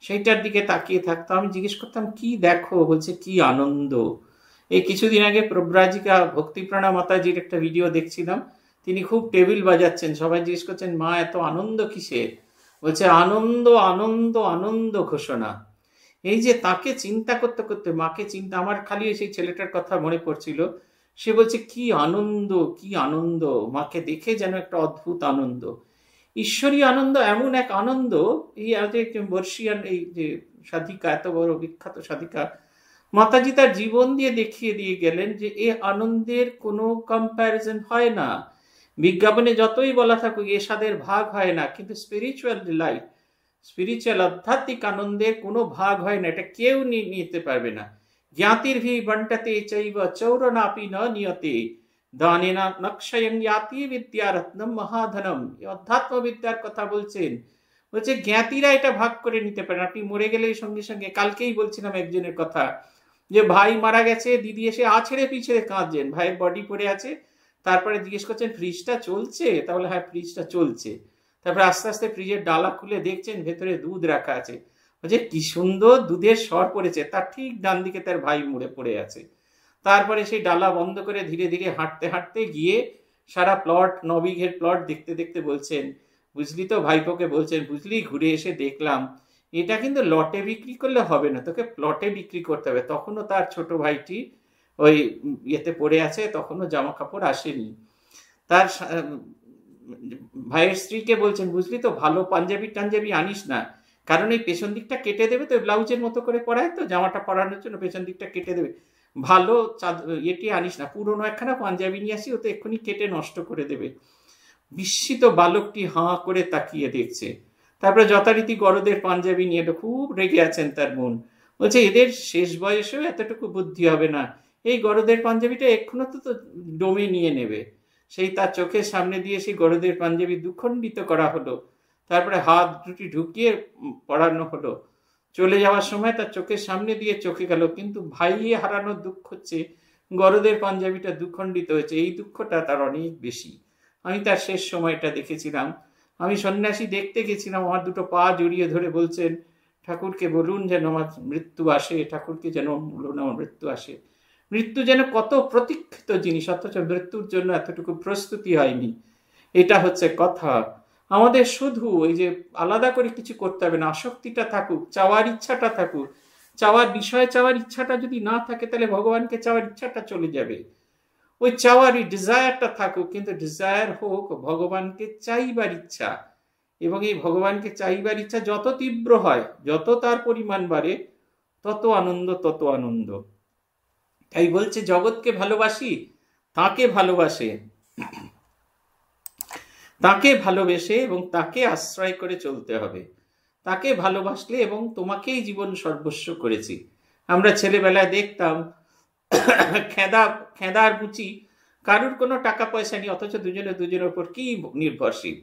সেইটার দিকে তাকিয়ে থাকতো আমি জিজ্ঞেস করতাম কি দেখো বলছে কি আনন্দ এই কিছুদিন আগে প্রব্রাজিকা ভক্তিপ্রাণা মাতাজির একটা ভিডিও দেখছিলাম তিনি খুব টেবিল বাজাচ্ছেন সবাই জিজ্ঞেস করছেন মা এত আনন্দ কিসের বলছে আনন্দ আনন্দ আনন্দ ঘোষণা এই যে তাকে চিন্তা করতে করতে মাকে চিন্তা আমার খালি সেই ছেলেটার কথা মনে পড়ছিল সে বলছে কি আনন্দ কি আনন্দ মাকে দেখে যেন একটা অদ্ভুত আনন্দ ঈশ্বরীয় আনন্দ এমন এক আনন্দ এই বর্ষিয়ান এই যে সাধিকা এত বড় বিখ্যাত সাধিকা মাতাজি তার জীবন দিয়ে দেখিয়ে দিয়ে গেলেন যে এ আনন্দের কোনো কম্প্যারিজন হয় না বিজ্ঞাপনে যতই বলা থাকুক এ স্বাদের ভাগ হয় না কিন্তু স্পিরিচুয়াল লাইফ স্পিরিচুয়াল আধ্যাত্মিক আনন্দের কোনো ভাগ হয় না এটা কেউ নিতে পারবে না জ্ঞাতির ভি বন্টাতে চৈব চৌরনাপি ন নিয়তে দানিনা নক্ষয়ং ইয়াতি বিদ্যা রত্নম মহাধনম অধ্যাত্ম বিদ্যার কথা বলছেন বলছে জ্ঞাতিরা এটা ভাগ করে নিতে পারেন আপনি মরে গেলে সঙ্গে সঙ্গে কালকেই বলছিলাম একজনের কথা যে ভাই মারা গেছে দিদি এসে আছেড়ে পিছিয়ে কাঁদছেন ভাইয়ের বডি পড়ে আছে তারপরে জিজ্ঞেস করছেন ফ্রিজটা চলছে তাহলে হ্যাঁ ফ্রিজটা চলছে তারপরে আস্তে আস্তে ফ্রিজের ডালা খুলে দেখছেন ভেতরে দুধ রাখা আছে বলছে কি সুন্দর দুধের সর পড়েছে তার ঠিক ডান দিকে তার ভাই মরে পড়ে আছে তারপরে সেই ডালা বন্ধ করে ধীরে ধীরে হাঁটতে হাঁটতে গিয়ে সারা প্লট নবিঘের প্লট দেখতে দেখতে বলছেন বুঝলি তো ভাইপোকে বলছেন বুঝলি ঘুরে এসে দেখলাম এটা কিন্তু লটে বিক্রি করলে হবে না তোকে প্লটে বিক্রি করতে হবে তখনও তার ছোট ভাইটি ওই ইয়েতে পড়ে আছে তখনও জামা কাপড় আসেনি তার ভাইয়ের স্ত্রীকে বলছেন বুঝলি তো ভালো পাঞ্জাবি টাঞ্জাবি আনিস না কারণ এই পেছন দিকটা কেটে দেবে তো ব্লাউজের মতো করে পরায় তো জামাটা পরানোর জন্য পেছন দিকটা কেটে দেবে ভালো চাদ এটি আনিস না পুরনো একখানা পাঞ্জাবি নিয়ে আসি ও তো এক্ষুনি কেটে নষ্ট করে দেবে বিস্মিত বালকটি হাঁ করে তাকিয়ে দেখছে তারপরে যথারীতি গরদের পাঞ্জাবি নিয়ে এটা খুব রেগে আছেন তার মন বলছে এদের শেষ বয়সেও এতটুকু বুদ্ধি হবে না এই গরদের পাঞ্জাবিটা এক্ষুনো তো ডোমে নিয়ে নেবে সেই তার চোখের সামনে দিয়ে সেই গরদের পাঞ্জাবি দুখণ্ডিত করা হলো তারপরে হাত দুটি ঢুকিয়ে পড়ানো হলো চলে যাওয়ার সময় তার চোখের সামনে দিয়ে চোখে গেল কিন্তু ভাইয়ে হারানোর দুঃখ হচ্ছে গরদের পাঞ্জাবিটা দুখণ্ডিত হয়েছে এই দুঃখটা তার অনেক বেশি আমি তার শেষ সময়টা দেখেছিলাম আমি সন্ন্যাসী দেখতে গেছিলাম আমার দুটো পা জড়িয়ে ধরে বলছেন ঠাকুরকে বলুন যেন আমার মৃত্যু আসে ঠাকুরকে যেন বলুন আমার মৃত্যু আসে মৃত্যু যেন কত প্রতীক্ষিত জিনিস অথচ মৃত্যুর জন্য এতটুকু প্রস্তুতি হয়নি এটা হচ্ছে কথা আমাদের শুধু ওই যে আলাদা করে কিছু করতে হবে না আসক্তিটা থাকুক চাওয়ার ইচ্ছাটা থাকুক চাওয়ার বিষয়ে চাওয়ার ইচ্ছাটা যদি না থাকে তাহলে ভগবানকে চাওয়ার ইচ্ছাটা চলে যাবে ওই চাওয়ারই ডিজায়ারটা থাকুক কিন্তু ডিজায়ার হোক ভগবানকে চাইবার ইচ্ছা এবং এই ভগবানকে চাইবার ইচ্ছা যত তীব্র হয় যত তার পরিমাণ বাড়ে তত আনন্দ তত আনন্দ তাই বলছে জগৎকে ভালোবাসি তাকে ভালোবাসে তাকে ভালোবেসে এবং তাকে আশ্রয় করে চলতে হবে তাকে ভালোবাসলে এবং তোমাকেই জীবন সর্বস্ব করেছি আমরা ছেলেবেলায় দেখতাম খেদা খেদার বুচি কারুর কোনো টাকা পয়সা নেই অথচ দুজনে দুজনের ওপর কি নির্ভরশীল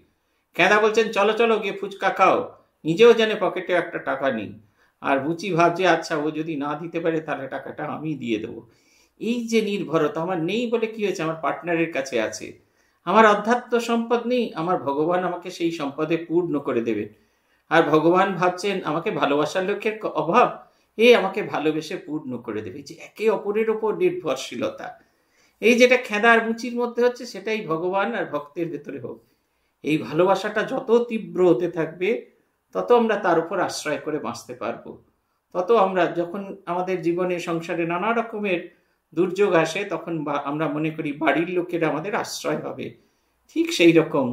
খেদা বলছেন চলো চলো গিয়ে ফুচকা খাও নিজেও জানে পকেটে একটা টাকা নেই আর বুচি ভাবছে আচ্ছা ও যদি না দিতে পারে তাহলে টাকাটা আমি দিয়ে দেবো এই যে নির্ভরতা আমার নেই বলে কি হয়েছে আমার পার্টনারের কাছে আছে আমার আধ্যাত্ম সম্পদ নেই আমার ভগবান আমাকে সেই সম্পদে পূর্ণ করে দেবে আর ভগবান ভাবছেন আমাকে ভালোবাসার লোকের অভাব এ আমাকে ভালোবেসে পূর্ণ করে দেবে যে একে অপরের ওপর নির্ভরশীলতা এই যেটা খেদা আর মুচির মধ্যে হচ্ছে সেটাই ভগবান আর ভক্তের ভেতরে হোক এই ভালোবাসাটা যত তীব্র হতে থাকবে তত আমরা তার উপর আশ্রয় করে বাঁচতে পারবো তত আমরা যখন আমাদের জীবনে সংসারে নানা রকমের দুর্যোগ আসে তখন আমরা মনে করি বাড়ির লোকেরা আমাদের আশ্রয় হবে ঠিক সেই রকম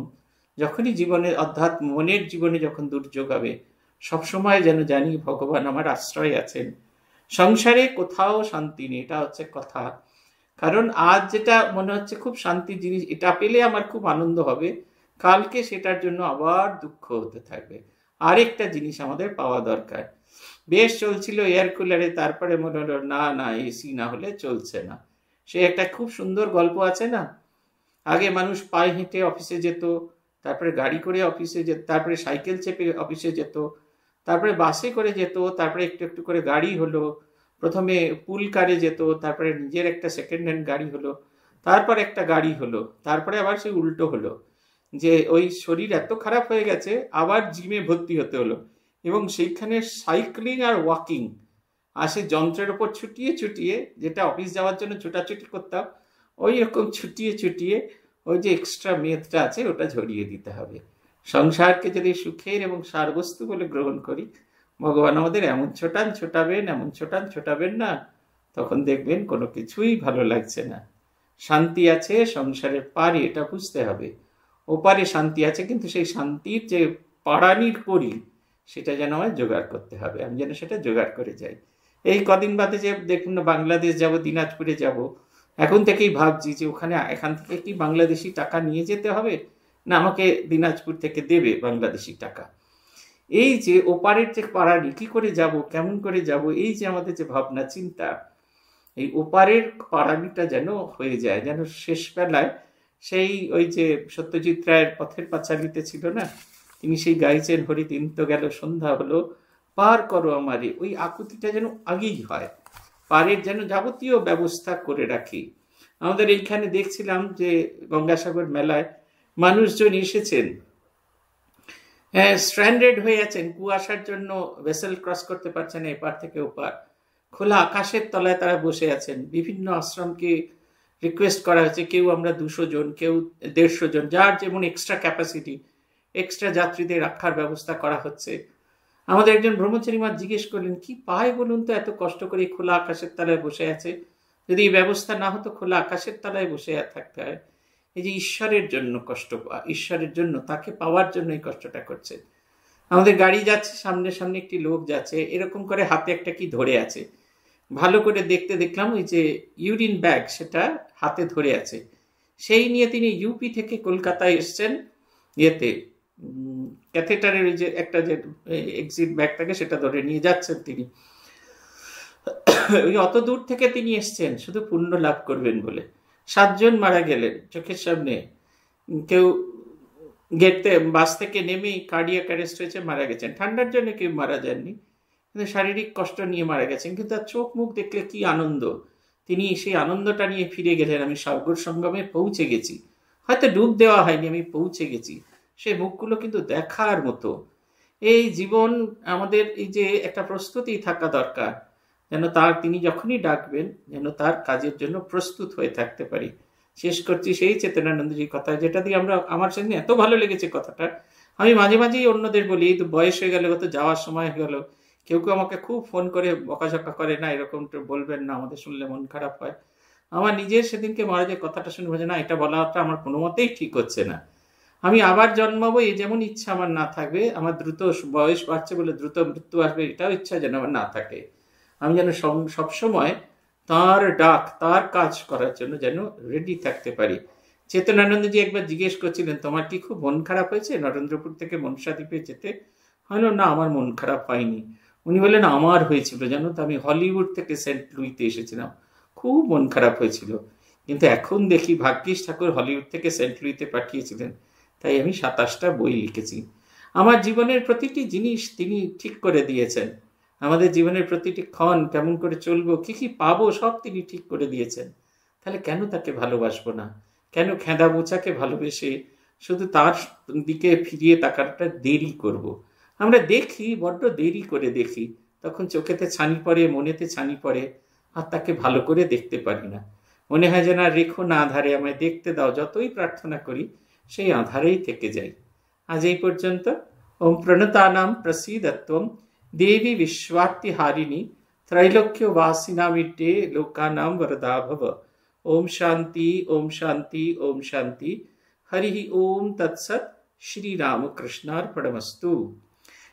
যখনই জীবনে অর্থাৎ মনের জীবনে যখন দুর্যোগ হবে সবসময় যেন জানি ভগবান আমার আশ্রয় আছেন সংসারে কোথাও শান্তি নেই এটা হচ্ছে কথা কারণ আজ যেটা মনে হচ্ছে খুব শান্তি জিনিস এটা পেলে আমার খুব আনন্দ হবে কালকে সেটার জন্য আবার দুঃখ হতে থাকবে আরেকটা জিনিস আমাদের পাওয়া দরকার বেশ চলছিল এয়ার কুলারে তারপরে মনে হলো না না এসি না হলে চলছে না সে একটা খুব সুন্দর গল্প আছে না আগে মানুষ পায়ে হেঁটে অফিসে যেত তারপরে গাড়ি করে অফিসে যেত তারপরে সাইকেল চেপে অফিসে যেত তারপরে বাসে করে যেত তারপরে একটু একটু করে গাড়ি হলো প্রথমে পুল কারে যেত তারপরে নিজের একটা সেকেন্ড হ্যান্ড গাড়ি হলো তারপর একটা গাড়ি হলো তারপরে আবার সে উল্টো হলো যে ওই শরীর এত খারাপ হয়ে গেছে আবার জিমে ভর্তি হতে হলো এবং সেইখানে সাইক্লিং আর ওয়াকিং আর যন্ত্রের ওপর ছুটিয়ে ছুটিয়ে যেটা অফিস যাওয়ার জন্য ছোটাছুটি করতাম ওই রকম ছুটিয়ে ছুটিয়ে ওই যে এক্সট্রা মেদটা আছে ওটা ঝরিয়ে দিতে হবে সংসারকে যদি সুখের এবং সারবস্তু বলে গ্রহণ করি ভগবান আমাদের এমন ছোটান ছোটাবেন এমন ছোটান ছোটাবেন না তখন দেখবেন কোনো কিছুই ভালো লাগছে না শান্তি আছে সংসারের পারে এটা বুঝতে হবে ওপারে শান্তি আছে কিন্তু সেই শান্তির যে পাড়ানির করি সেটা যেন আমায় জোগাড় করতে হবে আমি যেন সেটা জোগাড় করে যাই এই কদিন বাদে যে দেখুন না বাংলাদেশ যাব দিনাজপুরে যাব এখন থেকেই ভাবছি যে ওখানে এখান থেকে কি বাংলাদেশি টাকা নিয়ে যেতে হবে না আমাকে দিনাজপুর থেকে দেবে বাংলাদেশি টাকা এই যে ওপারের যে পাড়ারি কী করে যাব কেমন করে যাব এই যে আমাদের যে ভাবনা চিন্তা এই ওপারের পাড়ারিটা যেন হয়ে যায় যেন শেষবেলায় সেই ওই যে সত্যজিৎ রায়ের পথের পাঁচালিতে ছিল না তিনি সেই গাইছেন হরি তো গেল সন্ধ্যা হলো পার করো আমারে ওই আকুতিটা যেন আগেই হয় পারের যেন যাবতীয় ব্যবস্থা করে রাখি আমাদের এইখানে দেখছিলাম যে গঙ্গাসাগর মেলায় মানুষজন এসেছেন হ্যাঁ স্ট্র্যান্ডেড হয়ে আছেন কুয়াশার জন্য ভেসেল ক্রস করতে পারছেন এপার থেকে ওপার খোলা আকাশের তলায় তারা বসে আছেন বিভিন্ন আশ্রমকে রিকোয়েস্ট করা হয়েছে কেউ আমরা দুশো জন কেউ দেড়শো জন যার যেমন এক্সট্রা ক্যাপাসিটি এক্সট্রা যাত্রীদের রাখার ব্যবস্থা করা হচ্ছে আমাদের একজন ব্রহ্মচারী মা জিজ্ঞেস করলেন কি পায় বলুন তো এত কষ্ট করে খোলা আকাশের তলায় বসে আছে যদি এই ব্যবস্থা না হতো খোলা আকাশের তলায় বসে থাকতে হয় এই যে ঈশ্বরের জন্য কষ্ট ঈশ্বরের জন্য তাকে পাওয়ার জন্য এই কষ্টটা করছে আমাদের গাড়ি যাচ্ছে সামনে সামনে একটি লোক যাচ্ছে এরকম করে হাতে একটা কি ধরে আছে ভালো করে দেখতে দেখলাম ওই যে ইউরিন ব্যাগ সেটা হাতে ধরে আছে সেই নিয়ে তিনি ইউপি থেকে কলকাতায় এসছেন ইয়েতে ক্যাথেটারের ওই যে একটা যে এক্সিট ব্যাগ থাকে সেটা ধরে নিয়ে যাচ্ছেন তিনি ওই অত দূর থেকে তিনি এসছেন শুধু পুণ্য লাভ করবেন বলে সাতজন মারা গেলেন চোখের সামনে কেউ গেটতে বাস থেকে নেমেই কার্ডিয়া ক্যারেস্ট হয়েছে মারা গেছেন ঠান্ডার জন্য কেউ মারা যাননি কিন্তু শারীরিক কষ্ট নিয়ে মারা গেছেন কিন্তু তার চোখ মুখ দেখলে কি আনন্দ তিনি সেই আনন্দটা নিয়ে ফিরে গেলেন আমি সাগর সঙ্গমে পৌঁছে গেছি হয়তো ডুব দেওয়া হয়নি আমি পৌঁছে গেছি সেই মুখগুলো কিন্তু দেখার মতো এই জীবন আমাদের এই যে একটা প্রস্তুতি থাকা দরকার যেন তার তিনি যখনই ডাকবেন যেন তার কাজের জন্য প্রস্তুত হয়ে থাকতে পারি শেষ করছি সেই চেতনানন্দজির কথা যেটা দিয়ে আমরা আমার সঙ্গে এত ভালো লেগেছে কথাটা আমি মাঝে মাঝেই অন্যদের বলি তো বয়স হয়ে গেলে তো যাওয়ার সময় হয়ে গেল কেউ কেউ আমাকে খুব ফোন করে বকাঝকা করে না এরকম বলবেন না আমাদের শুনলে মন খারাপ হয় আমার নিজের সেদিনকে মহারাজের কথাটা শুনবো যে না এটা বলাটা আমার কোনো মতেই ঠিক হচ্ছে না আমি আবার জন্মাবো এই যেমন ইচ্ছা আমার না থাকবে আমার দ্রুত বয়স বাড়ছে বলে দ্রুত মৃত্যু আসবে এটাও ইচ্ছা যেন আমার না থাকে আমি যেন সবসময় তার ডাক তার কাজ করার জন্য যেন রেডি থাকতে পারি চেতনানন্দজি একবার জিজ্ঞেস করছিলেন তোমার কি খুব মন খারাপ হয়েছে নরেন্দ্রপুর থেকে মনসা দ্বীপে যেতে হলো না আমার মন খারাপ হয়নি উনি বললেন আমার হয়েছিল জানো তো আমি হলিউড থেকে সেন্ট লুইতে এসেছিলাম খুব মন খারাপ হয়েছিল কিন্তু এখন দেখি ভাগ্যিস ঠাকুর হলিউড থেকে সেন্ট লুইতে পাঠিয়েছিলেন তাই আমি সাতাশটা বই লিখেছি আমার জীবনের প্রতিটি জিনিস তিনি ঠিক করে দিয়েছেন আমাদের জীবনের প্রতিটি ক্ষণ কেমন করে চলবো কি কি পাবো সব তিনি ঠিক করে দিয়েছেন তাহলে কেন তাকে ভালোবাসবো না কেন খেঁদা বোচাকে ভালোবেসে শুধু তার দিকে ফিরিয়ে তাকারটা দেরি করব। আমরা দেখি বড্ড দেরি করে দেখি তখন চোখেতে ছানি পড়ে মনেতে ছানি পড়ে আর তাকে ভালো করে দেখতে পারি না মনে হয় যেন রেখো না ধারে আমায় দেখতে দাও যতই প্রার্থনা করি সেই আধারেই থেকে যাই আজ এই পর্যন্ত ওম প্রণতানাম প্রসিদত্বম দেবী বিশ্বর্তিহারিণী त्रैलोक्य वासिनामिटे लोकानां वरदा भव ओम शांति ओम शांति ओम शांति हरि ओम तत्सत श्री रामकृष्णार्पणमस्तु